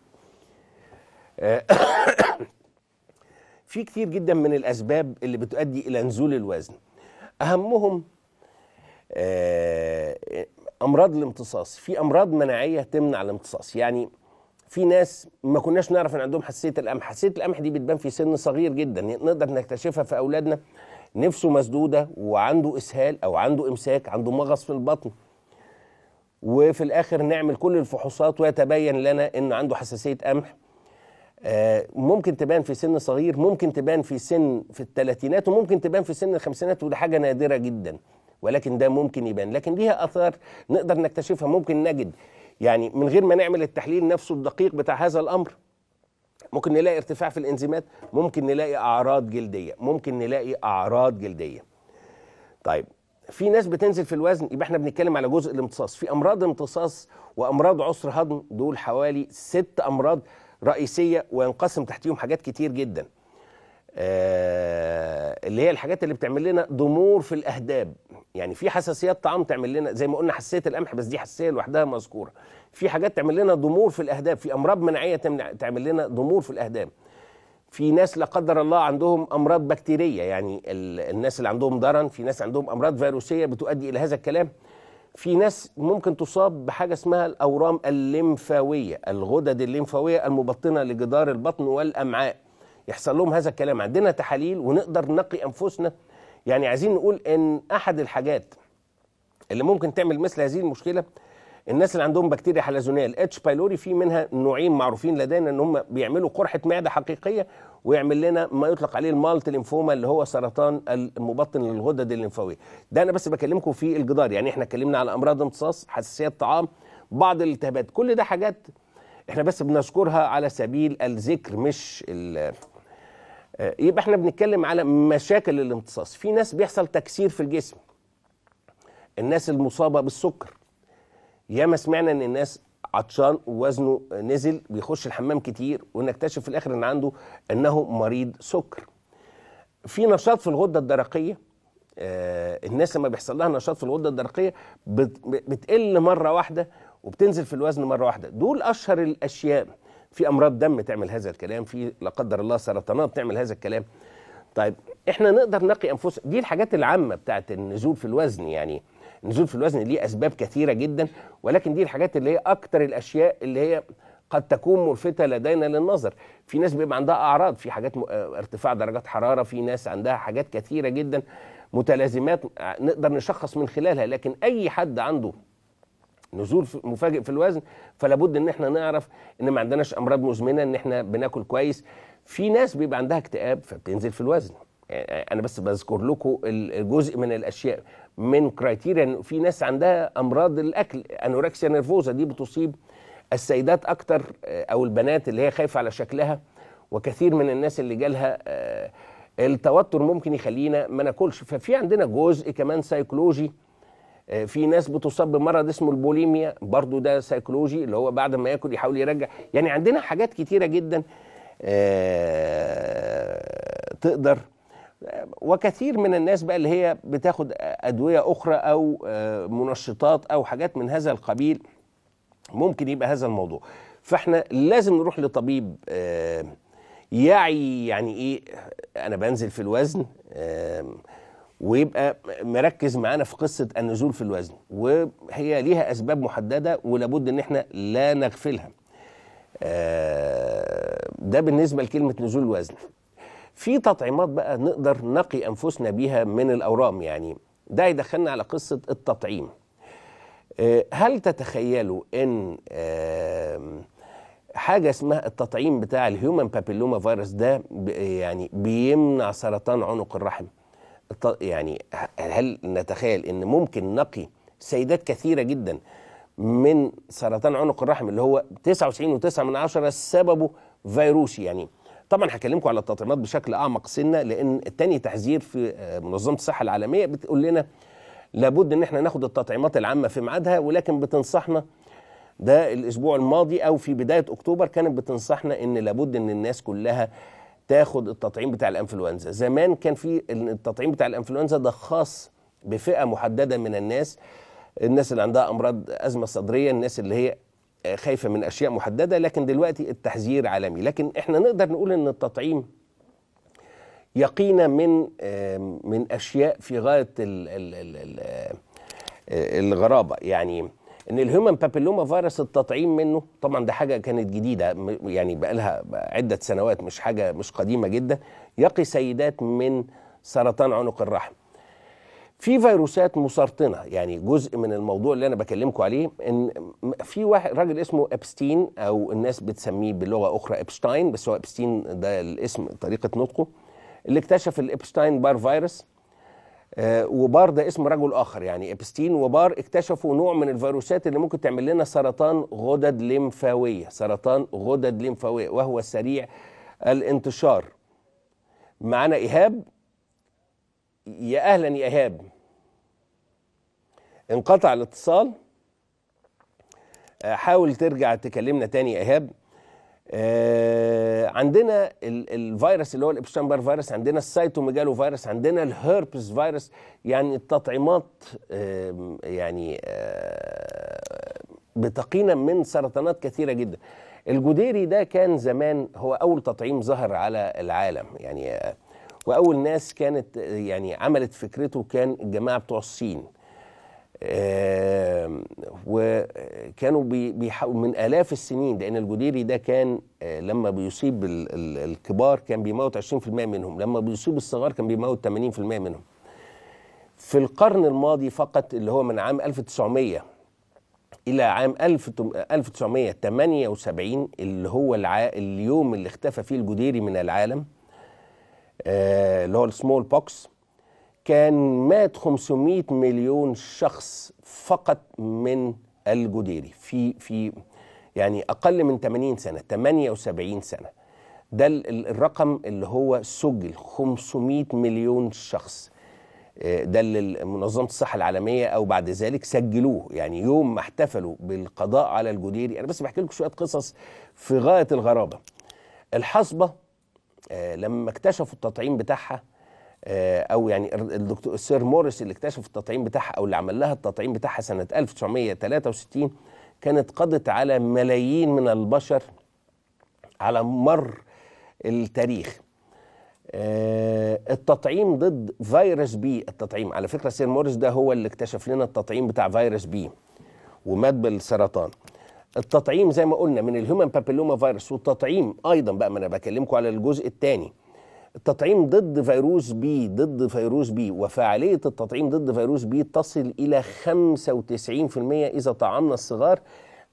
في كتير جدا من الاسباب اللي بتؤدي الى نزول الوزن اهمهم آه، امراض الامتصاص في امراض مناعيه تمنع الامتصاص يعني في ناس ما كناش نعرف ان عندهم حساسيه القمح حساسيه القمح دي بتبان في سن صغير جدا يعني نقدر نكتشفها في اولادنا نفسه مسدوده وعنده اسهال او عنده امساك عنده مغص في البطن وفي الاخر نعمل كل الفحوصات ويتبين لنا ان عنده حساسيه قمح آه، ممكن تبان في سن صغير ممكن تبان في سن في الثلاثينات وممكن تبان في سن الخمسينات وده حاجه نادره جدا ولكن ده ممكن يبان لكن ليها اثار نقدر نكتشفها ممكن نجد يعني من غير ما نعمل التحليل نفسه الدقيق بتاع هذا الامر ممكن نلاقي ارتفاع في الانزيمات ممكن نلاقي اعراض جلديه ممكن نلاقي اعراض جلديه طيب في ناس بتنزل في الوزن يبقى احنا بنتكلم على جزء الامتصاص في امراض امتصاص وامراض عسر هضم دول حوالي ست امراض رئيسيه وينقسم تحتيهم حاجات كتير جدا آه اللي هي الحاجات اللي بتعمل لنا ضمور في الاهداب يعني في حساسيات طعام تعمل لنا زي ما قلنا حساسيه القمح بس دي حساسيه لوحدها مذكوره في حاجات تعمل لنا ضمور في الاهداف في امراض مناعيه تعمل لنا ضمور في الاهداف في ناس لا قدر الله عندهم امراض بكتيريه يعني الناس اللي عندهم درن في ناس عندهم امراض فيروسيه بتؤدي الى هذا الكلام في ناس ممكن تصاب بحاجه اسمها الاورام الليمفاويه الغدد الليمفاويه المبطنه لجدار البطن والامعاء يحصل لهم هذا الكلام عندنا تحاليل ونقدر نقي انفسنا يعني عايزين نقول ان احد الحاجات اللي ممكن تعمل مثل هذه المشكله الناس اللي عندهم بكتيريا حلزونيه الاتش بايلوري في منها نوعين معروفين لدينا ان هم بيعملوا قرحه معده حقيقيه ويعمل لنا ما يطلق عليه المالت ليمفوما اللي هو سرطان المبطن للغدد الليمفاويه ده انا بس بكلمكم في الجدار يعني احنا اتكلمنا على امراض امتصاص حساسيه طعام بعض الالتهابات كل ده حاجات احنا بس بنذكرها على سبيل الذكر مش ال آه، يبقى احنا بنتكلم على مشاكل الامتصاص في ناس بيحصل تكسير في الجسم الناس المصابه بالسكر ياما سمعنا ان الناس عطشان ووزنه نزل بيخش الحمام كتير ونكتشف في الاخر ان عنده انه مريض سكر في نشاط في الغده الدرقيه آه الناس لما بيحصل لها نشاط في الغده الدرقيه بتقل مره واحده وبتنزل في الوزن مره واحده دول اشهر الاشياء في امراض دم تعمل هذا الكلام في لا قدر الله سرطانات تعمل هذا الكلام طيب احنا نقدر نقي انفسنا دي الحاجات العامه بتاعت النزول في الوزن يعني النزول في الوزن ليه اسباب كثيره جدا ولكن دي الحاجات اللي هي اكتر الاشياء اللي هي قد تكون ملفتة لدينا للنظر في ناس بيبقى عندها أعراض في حاجات ارتفاع درجات حرارة في ناس عندها حاجات كثيرة جدا متلازمات نقدر نشخص من خلالها لكن أي حد عنده نزول مفاجئ في الوزن فلا بد ان احنا نعرف ان ما عندناش امراض مزمنه ان احنا بناكل كويس في ناس بيبقى عندها اكتئاب فبتنزل في الوزن يعني انا بس بذكر لكم الجزء من الاشياء من كرايتيريا في ناس عندها امراض الاكل انوركسيا نيرفوزا دي بتصيب السيدات اكتر آه، او البنات اللي هي خايفه على شكلها وكثير من الناس اللي جالها آه، التوتر ممكن يخلينا ما ناكلش ففي عندنا جزء كمان سيكولوجي آه، في ناس بتصاب بمرض اسمه البوليميا برضو ده سيكولوجي اللي هو بعد ما ياكل يحاول يرجع يعني عندنا حاجات كتيره جدا آه، تقدر آه، وكثير من الناس بقى اللي هي بتاخد ادويه اخرى او منشطات او حاجات من هذا القبيل ممكن يبقى هذا الموضوع فاحنا لازم نروح لطبيب يعي يعني ايه انا بنزل في الوزن ويبقى مركز معانا في قصه النزول في الوزن وهي ليها اسباب محدده ولابد ان احنا لا نغفلها آه، ده بالنسبه لكلمه نزول الوزن في تطعيمات بقى نقدر نقي انفسنا بيها من الاورام يعني ده يدخلنا على قصه التطعيم آه، هل تتخيلوا ان حاجه اسمها التطعيم بتاع الهيومن بابيلوما فيروس ده يعني بيمنع سرطان عنق الرحم يعني هل نتخيل ان ممكن نقي سيدات كثيره جدا من سرطان عنق الرحم اللي هو 99.9 من عشرة سببه فيروسي يعني طبعا هكلمكم على التطعيمات بشكل اعمق سنه لان التاني تحذير في آه، منظمه الصحه العالميه بتقول لنا لابد ان احنا ناخد التطعيمات العامه في ميعادها ولكن بتنصحنا ده الاسبوع الماضي او في بدايه اكتوبر كانت بتنصحنا ان لابد ان الناس كلها تاخد التطعيم بتاع الانفلونزا زمان كان في التطعيم بتاع الانفلونزا ده خاص بفئه محدده من الناس الناس اللي عندها امراض ازمه صدريه الناس اللي هي آه، خايفه من اشياء محدده لكن دلوقتي التحذير عالمي لكن احنا نقدر نقول ان التطعيم يقينا من من اشياء في غايه آه، الغرابه يعني ان الهيومن بابيلوما فيروس التطعيم منه طبعا ده حاجه كانت جديده يعني بقى لها عده سنوات مش حاجه مش قديمه جدا يقي سيدات من سرطان عنق الرحم في فيروسات مسرطنه يعني جزء من الموضوع اللي انا بكلمكم عليه ان في واحد راجل اسمه ابستين او الناس بتسميه بلغه اخرى ابشتاين بس هو ابستين ده الاسم طريقه نطقه اللي اكتشف الابشتاين بار فيروس آه، وبار ده اسم رجل اخر يعني ابستين وبار اكتشفوا نوع من الفيروسات اللي ممكن تعمل لنا سرطان غدد ليمفاويه سرطان غدد ليمفاويه وهو سريع الانتشار معانا ايهاب يا اهلا يا ايهاب انقطع الاتصال آه، حاول ترجع تكلمنا تاني يا ايهاب آه عندنا الفيروس اللي هو الابستامبر فيروس عندنا السيتوميجالو فيروس عندنا الهربس فيروس يعني التطعيمات آه يعني آه بتقينا من سرطانات كثيره جدا الجديري ده كان زمان هو اول تطعيم ظهر على العالم يعني آه، واول ناس كانت آه، يعني عملت فكرته كان الجماعه بتوع الصين وكانوا بيحاولوا من آلاف السنين لأن الجديري ده كان آه، لما بيصيب الكبار كان بيموت 20% منهم لما بيصيب الصغار كان بيموت 80% منهم في القرن الماضي فقط اللي هو من عام 1900 إلى عام 1978 اللي هو الع... اليوم اللي اختفى فيه الجديري من العالم آه، اللي هو السمول بوكس كان مات 500 مليون شخص فقط من الجديري في في يعني اقل من 80 سنه 78 سنه ده الرقم اللي هو سجل 500 مليون شخص آه، ده اللي منظمه الصحه العالميه او بعد ذلك سجلوه يعني يوم ما احتفلوا بالقضاء على الجديري انا بس بحكي لكم شويه قصص في غايه الغرابه الحصبه آه، لما اكتشفوا التطعيم بتاعها آه، او يعني الدكتور السير موريس اللي اكتشف التطعيم بتاعها او اللي عمل لها التطعيم بتاعها سنه 1963 كانت قضت على ملايين من البشر على مر التاريخ آه، التطعيم ضد فيروس بي التطعيم على فكره سير موريس ده هو اللي اكتشف لنا التطعيم بتاع فيروس بي ومات بالسرطان التطعيم زي ما قلنا من الهيومن بابيلوما فيروس والتطعيم ايضا بقى ما انا بكلمكم على الجزء الثاني التطعيم ضد فيروس بي ضد فيروس بي وفعالية التطعيم ضد فيروس بي تصل إلى 95% إذا طعمنا الصغار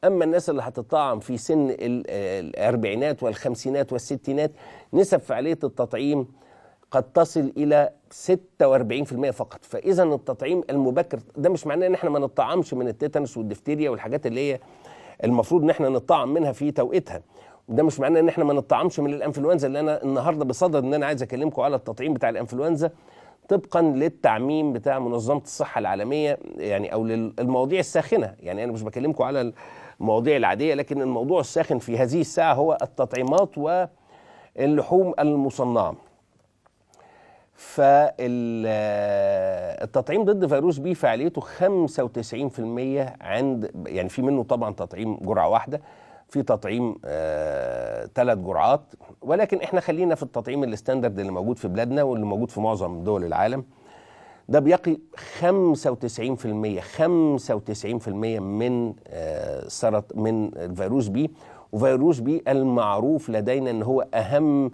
أما الناس اللي هتطعم في سن الأربعينات والخمسينات والستينات نسب فعالية التطعيم قد تصل إلى 46% فقط فإذا التطعيم المبكر ده مش معناه إن احنا ما نطعمش من التيتانس والدفتيريا والحاجات اللي هي المفروض إن احنا نطعم منها في توقيتها ده مش معناه ان احنا ما نطعمش من الانفلونزا اللي انا النهارده بصدد ان انا عايز اكلمكم على التطعيم بتاع الانفلونزا طبقا للتعميم بتاع منظمه الصحه العالميه يعني او للمواضيع الساخنه يعني انا مش بكلمكم على المواضيع العاديه لكن الموضوع الساخن في هذه الساعه هو التطعيمات واللحوم المصنعه فالتطعيم ضد فيروس بي فعاليته 95% عند يعني في منه طبعا تطعيم جرعه واحده في تطعيم ثلاث آه، جرعات ولكن احنا خلينا في التطعيم الاستاندرد اللي موجود في بلادنا واللي موجود في معظم دول العالم ده بيقي 95% 95% من آه، سرط من الفيروس بي وفيروس بي المعروف لدينا ان هو اهم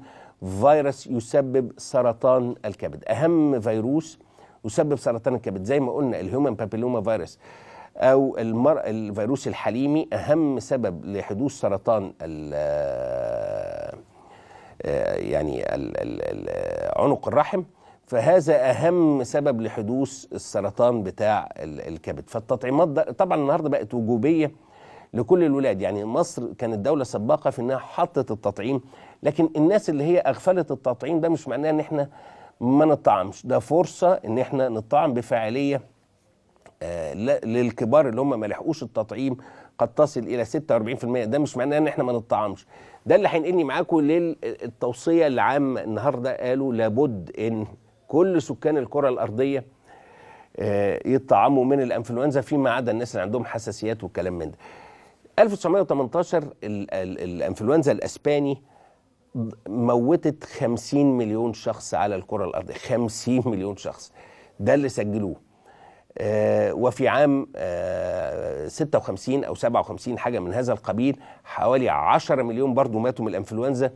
فيروس يسبب سرطان الكبد اهم فيروس يسبب سرطان الكبد زي ما قلنا الهيومن بابيلوما فيروس او المر... الفيروس الحليمي اهم سبب لحدوث سرطان ال آه، يعني عنق الرحم فهذا اهم سبب لحدوث السرطان بتاع الكبد فالتطعيمات طبعا النهارده بقت وجوبيه لكل الولاد يعني مصر كانت دوله سباقه في انها حطت التطعيم لكن الناس اللي هي اغفلت التطعيم ده مش معناه ان احنا ما نطعمش ده فرصه ان احنا نطعم بفعاليه آه، للكبار اللي هم ما لحقوش التطعيم قد تصل الى 46% ده مش معناه ان احنا ما نطعمش ده اللي هينقلني معاكم للتوصيه العامه النهارده قالوا لابد ان كل سكان الكره الارضيه آه، يطعموا من الانفلونزا فيما عدا الناس اللي عندهم حساسيات والكلام من ده 1918 الانفلونزا الاسباني موتت 50 مليون شخص على الكره الارضيه 50 مليون شخص ده اللي سجلوه آه، وفي عام 56 آه، أو 57 حاجة من هذا القبيل حوالي 10 مليون برضو ماتوا من الأنفلونزا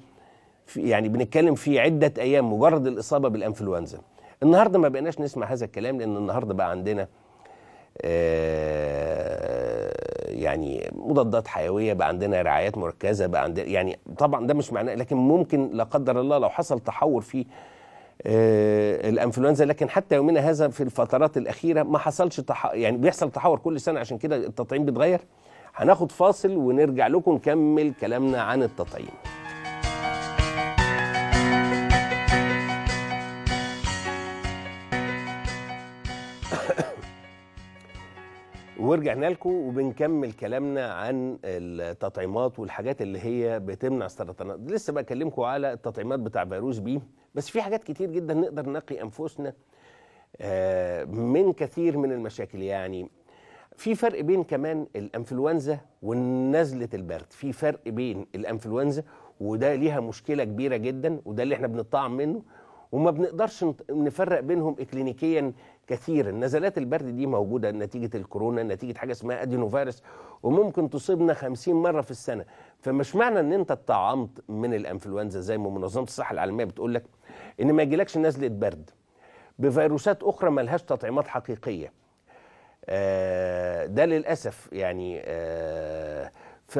يعني بنتكلم في عدة أيام مجرد الإصابة بالأنفلونزا النهاردة ما بقناش نسمع هذا الكلام لأن النهاردة بقى عندنا آه، يعني مضادات حيويه بقى عندنا رعايات مركزه بقى عندنا يعني طبعا ده مش معناه لكن ممكن لا قدر الله لو حصل تحور في آه، الانفلونزا لكن حتى يومنا هذا في الفترات الاخيره ما حصلش تح... يعني بيحصل تحور كل سنه عشان كده التطعيم بيتغير هناخد فاصل ونرجع لكم نكمل كلامنا عن التطعيم ورجعنا لكم وبنكمل كلامنا عن التطعيمات والحاجات اللي هي بتمنع السرطانات لسه بكلمكم على التطعيمات بتاع فيروس بي بس في حاجات كتير جدا نقدر نقي انفسنا آه، من كثير من المشاكل يعني في فرق بين كمان الانفلونزا والنزله البرد في فرق بين الانفلونزا وده ليها مشكله كبيره جدا وده اللي احنا بنطعم منه وما بنقدرش نفرق بينهم اكلينيكيا كثيرا نزلات البرد دي موجوده نتيجه الكورونا نتيجه حاجه اسمها ادينو فيروس وممكن تصيبنا 50 مره في السنه فمش معنى ان انت اتطعمت من الانفلونزا زي ما منظمه الصحه العالميه بتقول لك ان ما يجيلكش نزله برد بفيروسات اخرى ما لهاش تطعيمات حقيقيه آه، ده للاسف يعني آه ف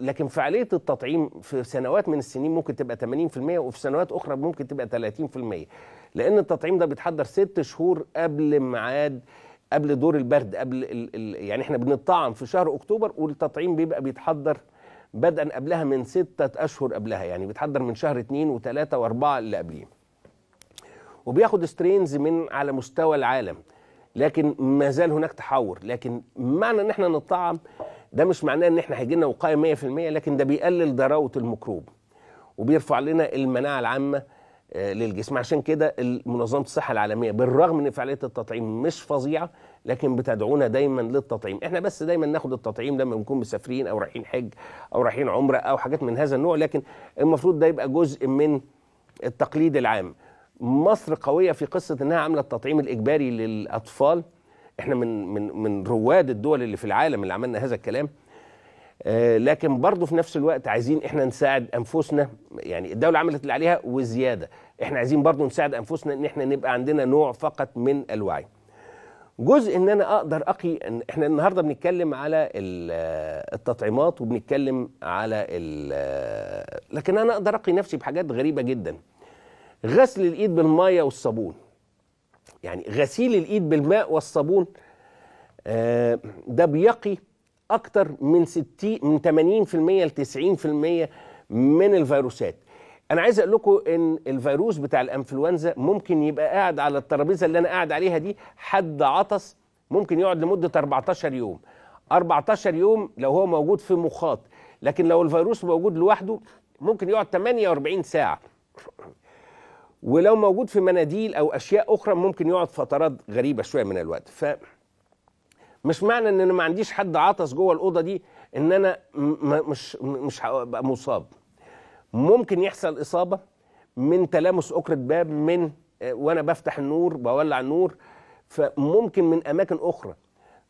لكن فعاليه التطعيم في سنوات من السنين ممكن تبقى 80% وفي سنوات اخرى ممكن تبقى 30% لان التطعيم ده بيتحضر ست شهور قبل ميعاد قبل دور البرد قبل ال ال يعني احنا بنطعم في شهر اكتوبر والتطعيم بيبقى بيتحضر بدءا قبلها من ستة اشهر قبلها يعني بيتحضر من شهر اتنين وتلاتة واربعة اللي قبليه وبياخد سترينز من على مستوى العالم لكن ما زال هناك تحور لكن معنى ان احنا نطعم ده مش معناه ان احنا هيجي لنا وقايه 100% لكن ده بيقلل ضراوه الميكروب وبيرفع لنا المناعه العامه آه، للجسم عشان كده منظمه الصحه العالميه بالرغم ان فعاليه التطعيم مش فظيعه لكن بتدعونا دايما للتطعيم احنا بس دايما ناخد التطعيم لما بنكون مسافرين او رايحين حج او رايحين عمره او حاجات من هذا النوع لكن المفروض ده يبقى جزء من التقليد العام مصر قويه في قصه انها عامله التطعيم الاجباري للاطفال احنا من من من رواد الدول اللي في العالم اللي عملنا هذا الكلام آه، لكن برضه في نفس الوقت عايزين احنا نساعد انفسنا يعني الدوله عملت اللي عليها وزياده احنا عايزين برضه نساعد انفسنا ان احنا نبقى عندنا نوع فقط من الوعي جزء ان انا اقدر اقي إن احنا النهارده بنتكلم على آه، التطعيمات وبنتكلم على آه، لكن انا اقدر اقي نفسي بحاجات غريبه جدا غسل الايد بالميه والصابون يعني غسيل الايد بالماء والصابون آه، ده بيقي اكتر من 60 من 80% ل 90% من الفيروسات انا عايز اقول لكم ان الفيروس بتاع الانفلونزا ممكن يبقى قاعد على الترابيزه اللي انا قاعد عليها دي حد عطس ممكن يقعد لمده 14 يوم 14 يوم لو هو موجود في مخاط لكن لو الفيروس موجود لوحده ممكن يقعد 48 ساعه ولو موجود في مناديل او اشياء اخرى ممكن يقعد فترات غريبه شويه من الوقت ف مش معنى ان انا ما عنديش حد عطس جوه الاوضه دي ان انا مش مش هبقى مصاب ممكن يحصل اصابه من تلامس اكرة باب من آه، وانا بفتح النور بولع النور فممكن من اماكن اخرى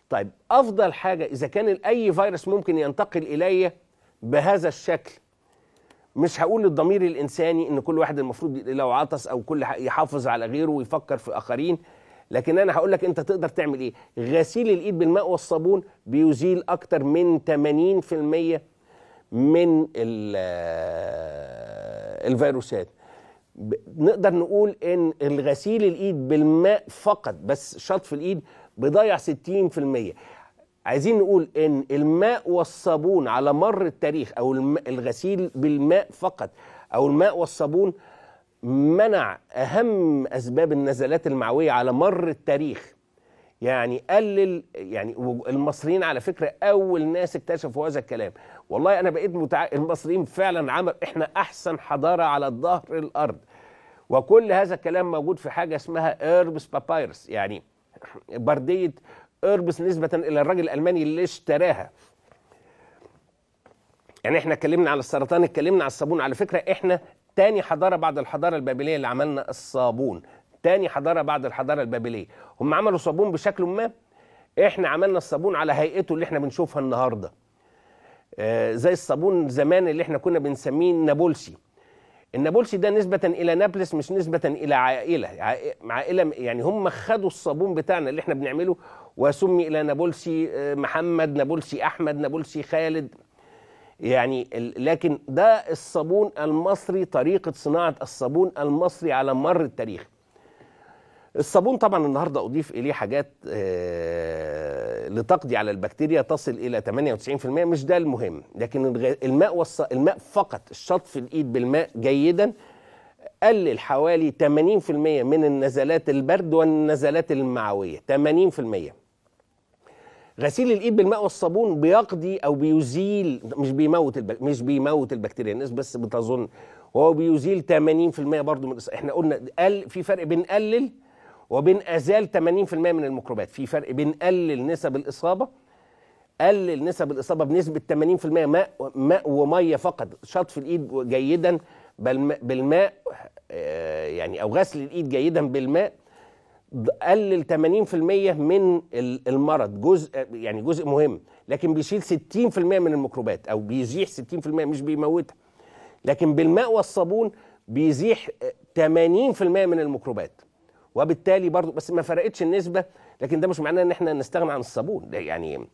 طيب افضل حاجه اذا كان اي فيروس ممكن ينتقل الي بهذا الشكل مش هقول للضمير الانساني ان كل واحد المفروض لو عطس او كل يحافظ على غيره ويفكر في اخرين لكن انا هقول لك انت تقدر تعمل ايه غسيل الايد بالماء والصابون بيزيل اكتر من 80% من آه، الفيروسات نقدر نقول ان الغسيل الايد بالماء فقط بس شطف الايد بيضيع 60% عايزين نقول ان الماء والصابون على مر التاريخ او الغسيل بالماء فقط او الماء والصابون منع اهم اسباب النزلات المعويه على مر التاريخ يعني قلل يعني المصريين على فكره اول ناس اكتشفوا هذا الكلام والله انا بقيت متع... المصريين فعلا عمل احنا احسن حضاره على ظهر الارض وكل هذا الكلام موجود في حاجه اسمها ايربس بابايرس يعني برديه ايربس نسبة إلى الراجل الألماني اللي اشتراها يعني احنا اتكلمنا على السرطان اتكلمنا على الصابون على فكرة احنا تاني حضارة بعد الحضارة البابلية اللي عملنا الصابون تاني حضارة بعد الحضارة البابلية هم عملوا صابون بشكل ما احنا عملنا الصابون على هيئته اللي احنا بنشوفها النهارده آه زي الصابون زمان اللي احنا كنا بنسميه نابلسي النابلسي ده نسبة إلى نابلس مش نسبة إلى عائلة عائلة يعني هم خدوا الصابون بتاعنا اللي احنا بنعمله وسمي الى نابلسي آه، محمد نابلسي احمد نابلسي خالد يعني لكن ده الصابون المصري طريقه صناعه الصابون المصري على مر التاريخ الصابون طبعا النهارده اضيف اليه حاجات آه، لتقضي على البكتيريا تصل الى 98% مش ده المهم لكن الماء والص... الماء فقط الشطف الايد بالماء جيدا قلل حوالي 80% من النزلات البرد والنزلات المعويه 80% غسيل الايد بالماء والصابون بيقضي او بيزيل مش بيموت الب... مش بيموت البكتيريا الناس بس بتظن وهو بيزيل 80% برضه من احنا قلنا قل في فرق بين قلل وبين ازال 80% من الميكروبات في فرق بين قلل نسب الاصابه قلل نسب الاصابه بنسبه 80% ماء ماء وميه فقط شطف الايد جيدا بالماء آه، يعني او غسل الايد جيدا بالماء قلل 80% من المرض جزء يعني جزء مهم لكن بيشيل 60% من الميكروبات او بيزيح 60% مش بيموتها لكن بالماء والصابون بيزيح 80% من الميكروبات وبالتالي برضو بس ما فرقتش النسبه لكن ده مش معناه ان احنا نستغنى عن الصابون ده يعني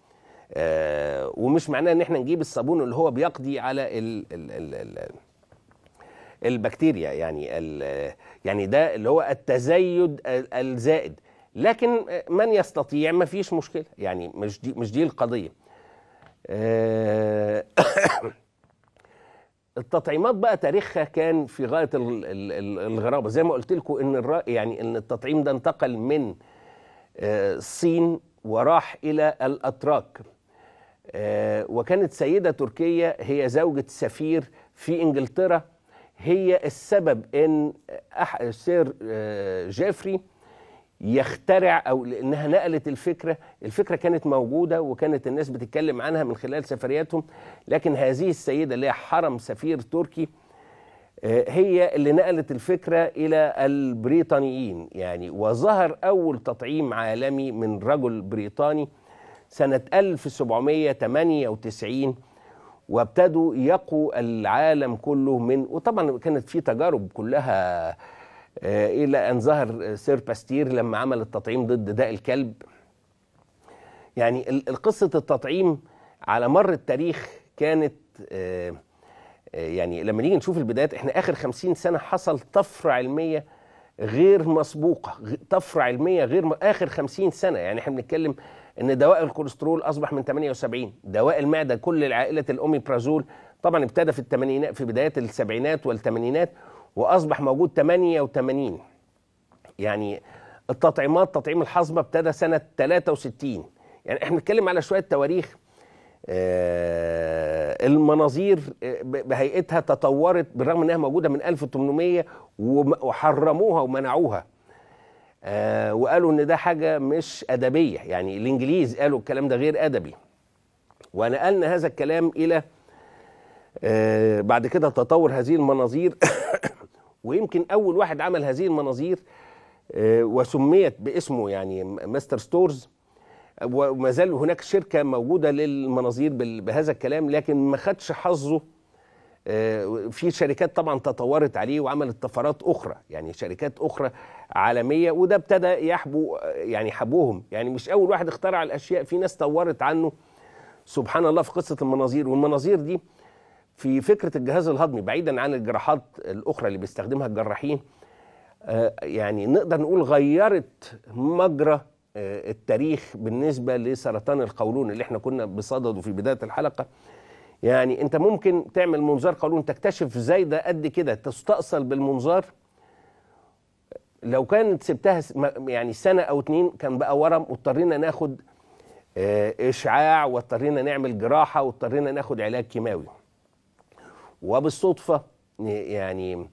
آه ومش معناه ان احنا نجيب الصابون اللي هو بيقضي على ال ال ال ال البكتيريا يعني يعني ده اللي هو التزايد الزائد لكن من يستطيع ما فيش مشكله يعني مش دي مش دي القضيه آه، التطعيمات بقى تاريخها كان في غايه الغرابه زي ما قلت لكم ان يعني ان التطعيم ده انتقل من آه، الصين وراح الى الاتراك آه، وكانت سيده تركيه هي زوجه سفير في انجلترا هي السبب ان سير آه، جيفري يخترع او لانها نقلت الفكره، الفكره كانت موجوده وكانت الناس بتتكلم عنها من خلال سفرياتهم، لكن هذه السيده اللي هي حرم سفير تركي آه، هي اللي نقلت الفكره الى البريطانيين يعني وظهر اول تطعيم عالمي من رجل بريطاني سنه 1798 وابتدوا يقوا العالم كله من وطبعا كانت في تجارب كلها آه، الى ان ظهر سير باستير لما عمل التطعيم ضد داء الكلب يعني قصه التطعيم على مر التاريخ كانت آه، آه، يعني لما نيجي نشوف البدايات احنا اخر خمسين سنه حصل طفره علميه غير مسبوقه طفره علميه غير م... اخر خمسين سنه يعني احنا بنتكلم ان دواء الكوليسترول اصبح من 78 دواء المعده كل العائله الاوميبرازول طبعا ابتدى في الثمانينات في بدايات السبعينات والثمانينات واصبح موجود 88 يعني التطعيمات تطعيم الحصبه ابتدى سنه 63 يعني احنا بنتكلم على شويه تواريخ آه المناظير آه، بهيئتها تطورت بالرغم انها موجوده من 1800 وحرموها ومنعوها آه وقالوا ان ده حاجه مش ادبيه يعني الانجليز قالوا الكلام ده غير ادبي ونقلنا هذا الكلام الى آه بعد كده تطور هذه المناظير ويمكن اول واحد عمل هذه المناظير آه وسميت باسمه يعني ماستر ستورز وما زال هناك شركه موجوده للمناظير بهذا الكلام لكن ما خدش حظه آه، في شركات طبعا تطورت عليه وعملت طفرات اخرى يعني شركات اخرى عالميه وده ابتدى يحبو آه، يعني حبوهم يعني مش اول واحد اخترع الاشياء في ناس طورت عنه سبحان الله في قصه المناظير والمناظير دي في فكره الجهاز الهضمي بعيدا عن الجراحات الاخرى اللي بيستخدمها الجراحين آه، يعني نقدر نقول غيرت مجرى التاريخ بالنسبه لسرطان القولون اللي احنا كنا بصدده في بدايه الحلقه يعني انت ممكن تعمل منظار قولون تكتشف ازاي ده قد كده تستأصل بالمنظار لو كانت سبتها يعني سنة أو اتنين كان بقى ورم واضطرينا ناخد آه، إشعاع واضطرينا نعمل جراحة واضطرينا ناخد علاج كيماوي وبالصدفة يعني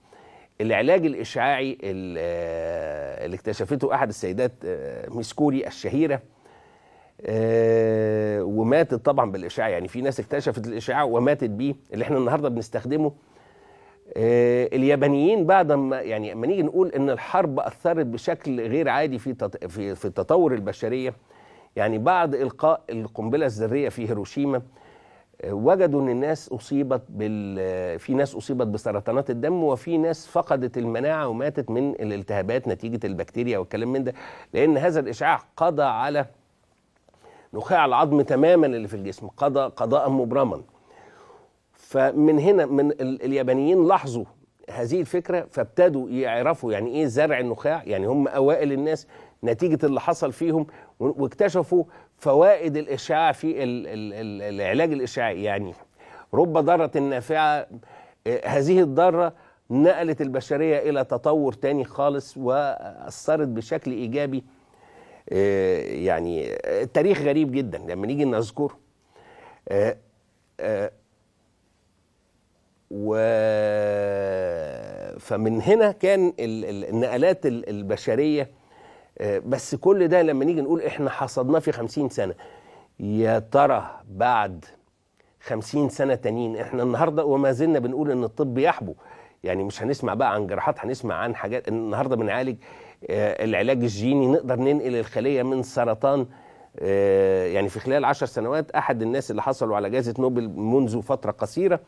العلاج الإشعاعي آه، اللي اكتشفته أحد السيدات آه، ميسكوري الشهيرة آه، وماتت طبعا بالاشعاع يعني في ناس اكتشفت الاشعاع وماتت بيه اللي احنا النهارده بنستخدمه آه، اليابانيين بعد ما يعني اما نيجي نقول ان الحرب اثرت بشكل غير عادي في في في التطور البشريه يعني بعد القاء القنبله الذريه في هيروشيما آه، وجدوا ان الناس اصيبت بال في ناس اصيبت بسرطانات الدم وفي ناس فقدت المناعه وماتت من الالتهابات نتيجه البكتيريا والكلام من ده لان هذا الاشعاع قضى على نخاع العظم تماما اللي في الجسم قضى قضاء مبرما فمن هنا من اليابانيين لاحظوا هذه الفكره فابتدوا يعرفوا يعني ايه زرع النخاع يعني هم اوائل الناس نتيجه اللي حصل فيهم واكتشفوا فوائد الاشعاع في ال ال ال العلاج الاشعاعي يعني رب ضاره نافعه آه، هذه الضاره نقلت البشريه الى تطور تاني خالص واثرت بشكل ايجابي آه، يعني التاريخ غريب جدا لما نيجي نذكر آه، آه، و فمن هنا كان النقلات البشريه بس كل ده لما نيجي نقول احنا حصدناه في خمسين سنه يا ترى بعد خمسين سنه تانيين احنا النهارده وما زلنا بنقول ان الطب يحبو يعني مش هنسمع بقى عن جراحات هنسمع عن حاجات النهارده بنعالج آه، العلاج الجيني نقدر ننقل الخليه من سرطان آه، يعني في خلال عشر سنوات احد الناس اللي حصلوا على جائزه نوبل منذ فتره قصيره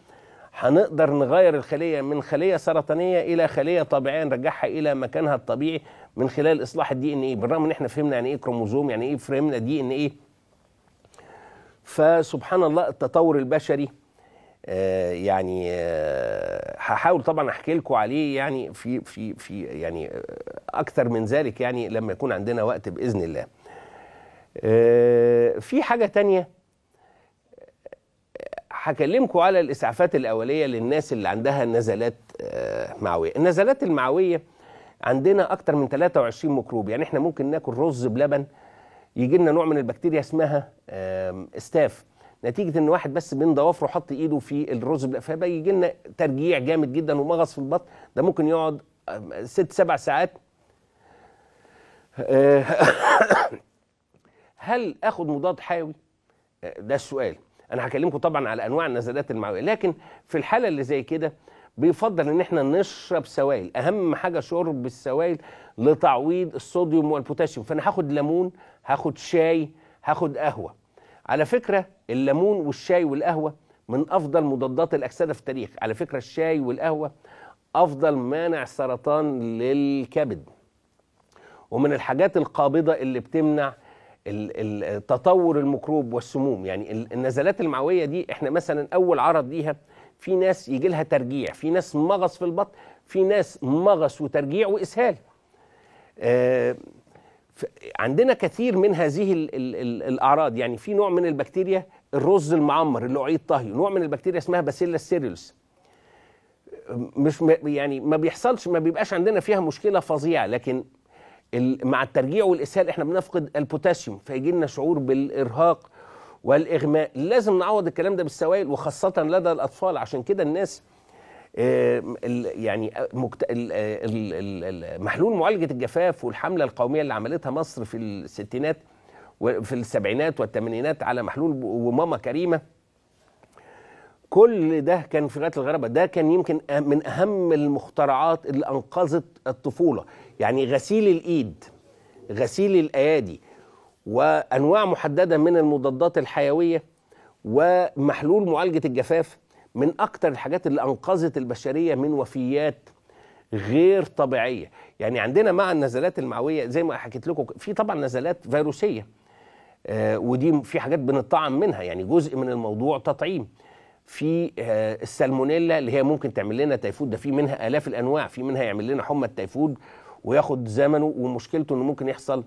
هنقدر نغير الخليه من خليه سرطانيه الى خليه طبيعيه نرجعها الى مكانها الطبيعي من خلال اصلاح الدي ان ايه بالرغم ان احنا فهمنا يعني ايه كروموزوم يعني ايه فهمنا دي ان ايه فسبحان الله التطور البشري آه، يعني آه، هحاول طبعا احكي لكم عليه يعني في في في يعني آه، اكثر من ذلك يعني لما يكون عندنا وقت باذن الله في حاجه تانية هكلمكم على الاسعافات الاوليه للناس اللي عندها نزلات معويه النزلات المعويه عندنا اكثر من 23 ميكروب يعني احنا ممكن ناكل رز بلبن يجي لنا نوع من البكتيريا اسمها ستاف نتيجه ان واحد بس بين ضوافره حط ايده في الرز فبيجي لنا ترجيع جامد جدا ومغص في البطن ده ممكن يقعد آه، ست سبع ساعات آه، هل اخد مضاد حيوي آه، ده السؤال انا هكلمكم طبعا على انواع النزلات المعويه لكن في الحاله اللي زي كده بيفضل ان احنا نشرب سوائل اهم حاجه شرب السوائل لتعويض الصوديوم والبوتاسيوم فانا هاخد ليمون هاخد شاي هاخد قهوه على فكره الليمون والشاي والقهوه من افضل مضادات الاكسده في التاريخ على فكره الشاي والقهوه افضل مانع سرطان للكبد ومن الحاجات القابضه اللي بتمنع تطور الميكروب والسموم يعني النزلات المعويه دي احنا مثلا اول عرض ليها في ناس يجي لها ترجيع في ناس مغص في البطن في ناس مغص وترجيع واسهال آه، عندنا كثير من هذه الاعراض يعني في نوع من البكتيريا الرز المعمر اللي اعيد طهيه نوع من البكتيريا اسمها باسيلا سيريلس مش م... يعني ما بيحصلش ما بيبقاش عندنا فيها مشكله فظيعه لكن ال... مع الترجيع والاسهال احنا بنفقد البوتاسيوم فيجي لنا شعور بالارهاق والاغماء لازم نعوض الكلام ده بالسوائل وخاصه لدى الاطفال عشان كده الناس يعني محلول معالجه الجفاف والحمله القوميه اللي عملتها مصر في الستينات في السبعينات والثمانينات على محلول وماما كريمه كل ده كان في غايه الغرابه ده كان يمكن من اهم المخترعات اللي انقذت الطفوله يعني غسيل الايد غسيل الايادي وانواع محدده من المضادات الحيويه ومحلول معالجه الجفاف من اكتر الحاجات اللي انقذت البشريه من وفيات غير طبيعيه يعني عندنا مع النزلات المعويه زي ما حكيت لكم في طبعا نزلات فيروسيه آه، ودي في حاجات بنطعم منها يعني جزء من الموضوع تطعيم في آه، السالمونيلا اللي هي ممكن تعمل لنا تيفود ده في منها آلاف الأنواع في منها يعمل لنا حمى التيفود وياخد زمنه ومشكلته إنه ممكن يحصل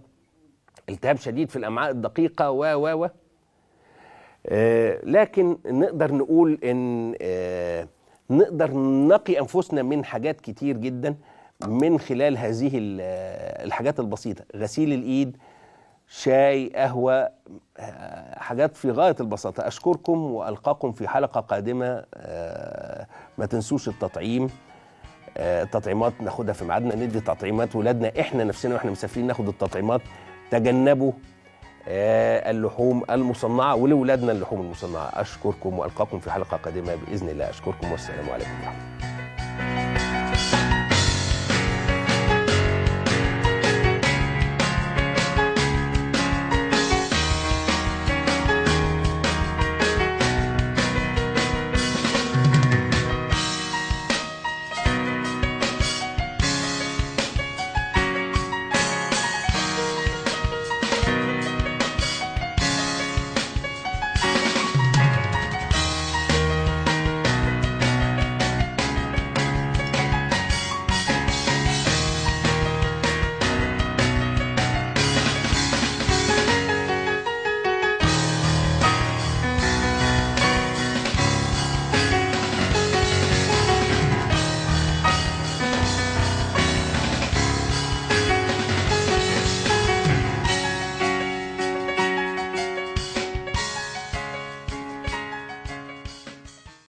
التهاب شديد في الأمعاء الدقيقة و و و آه، لكن نقدر نقول إن نقدر نقي أنفسنا من حاجات كتير جدا من خلال هذه الحاجات البسيطة غسيل الإيد شاي قهوة آه، حاجات في غاية البساطة أشكركم وألقاكم في حلقة قادمة آه، ما تنسوش التطعيم التطعيمات آه، ناخدها في ميعادنا ندي تطعيمات ولادنا احنا نفسنا واحنا مسافرين ناخد التطعيمات تجنبوا اللحوم المصنعة ولولادنا اللحوم المصنعة أشكركم وألقاكم في حلقة قادمة بإذن الله أشكركم والسلام عليكم ورحمة الله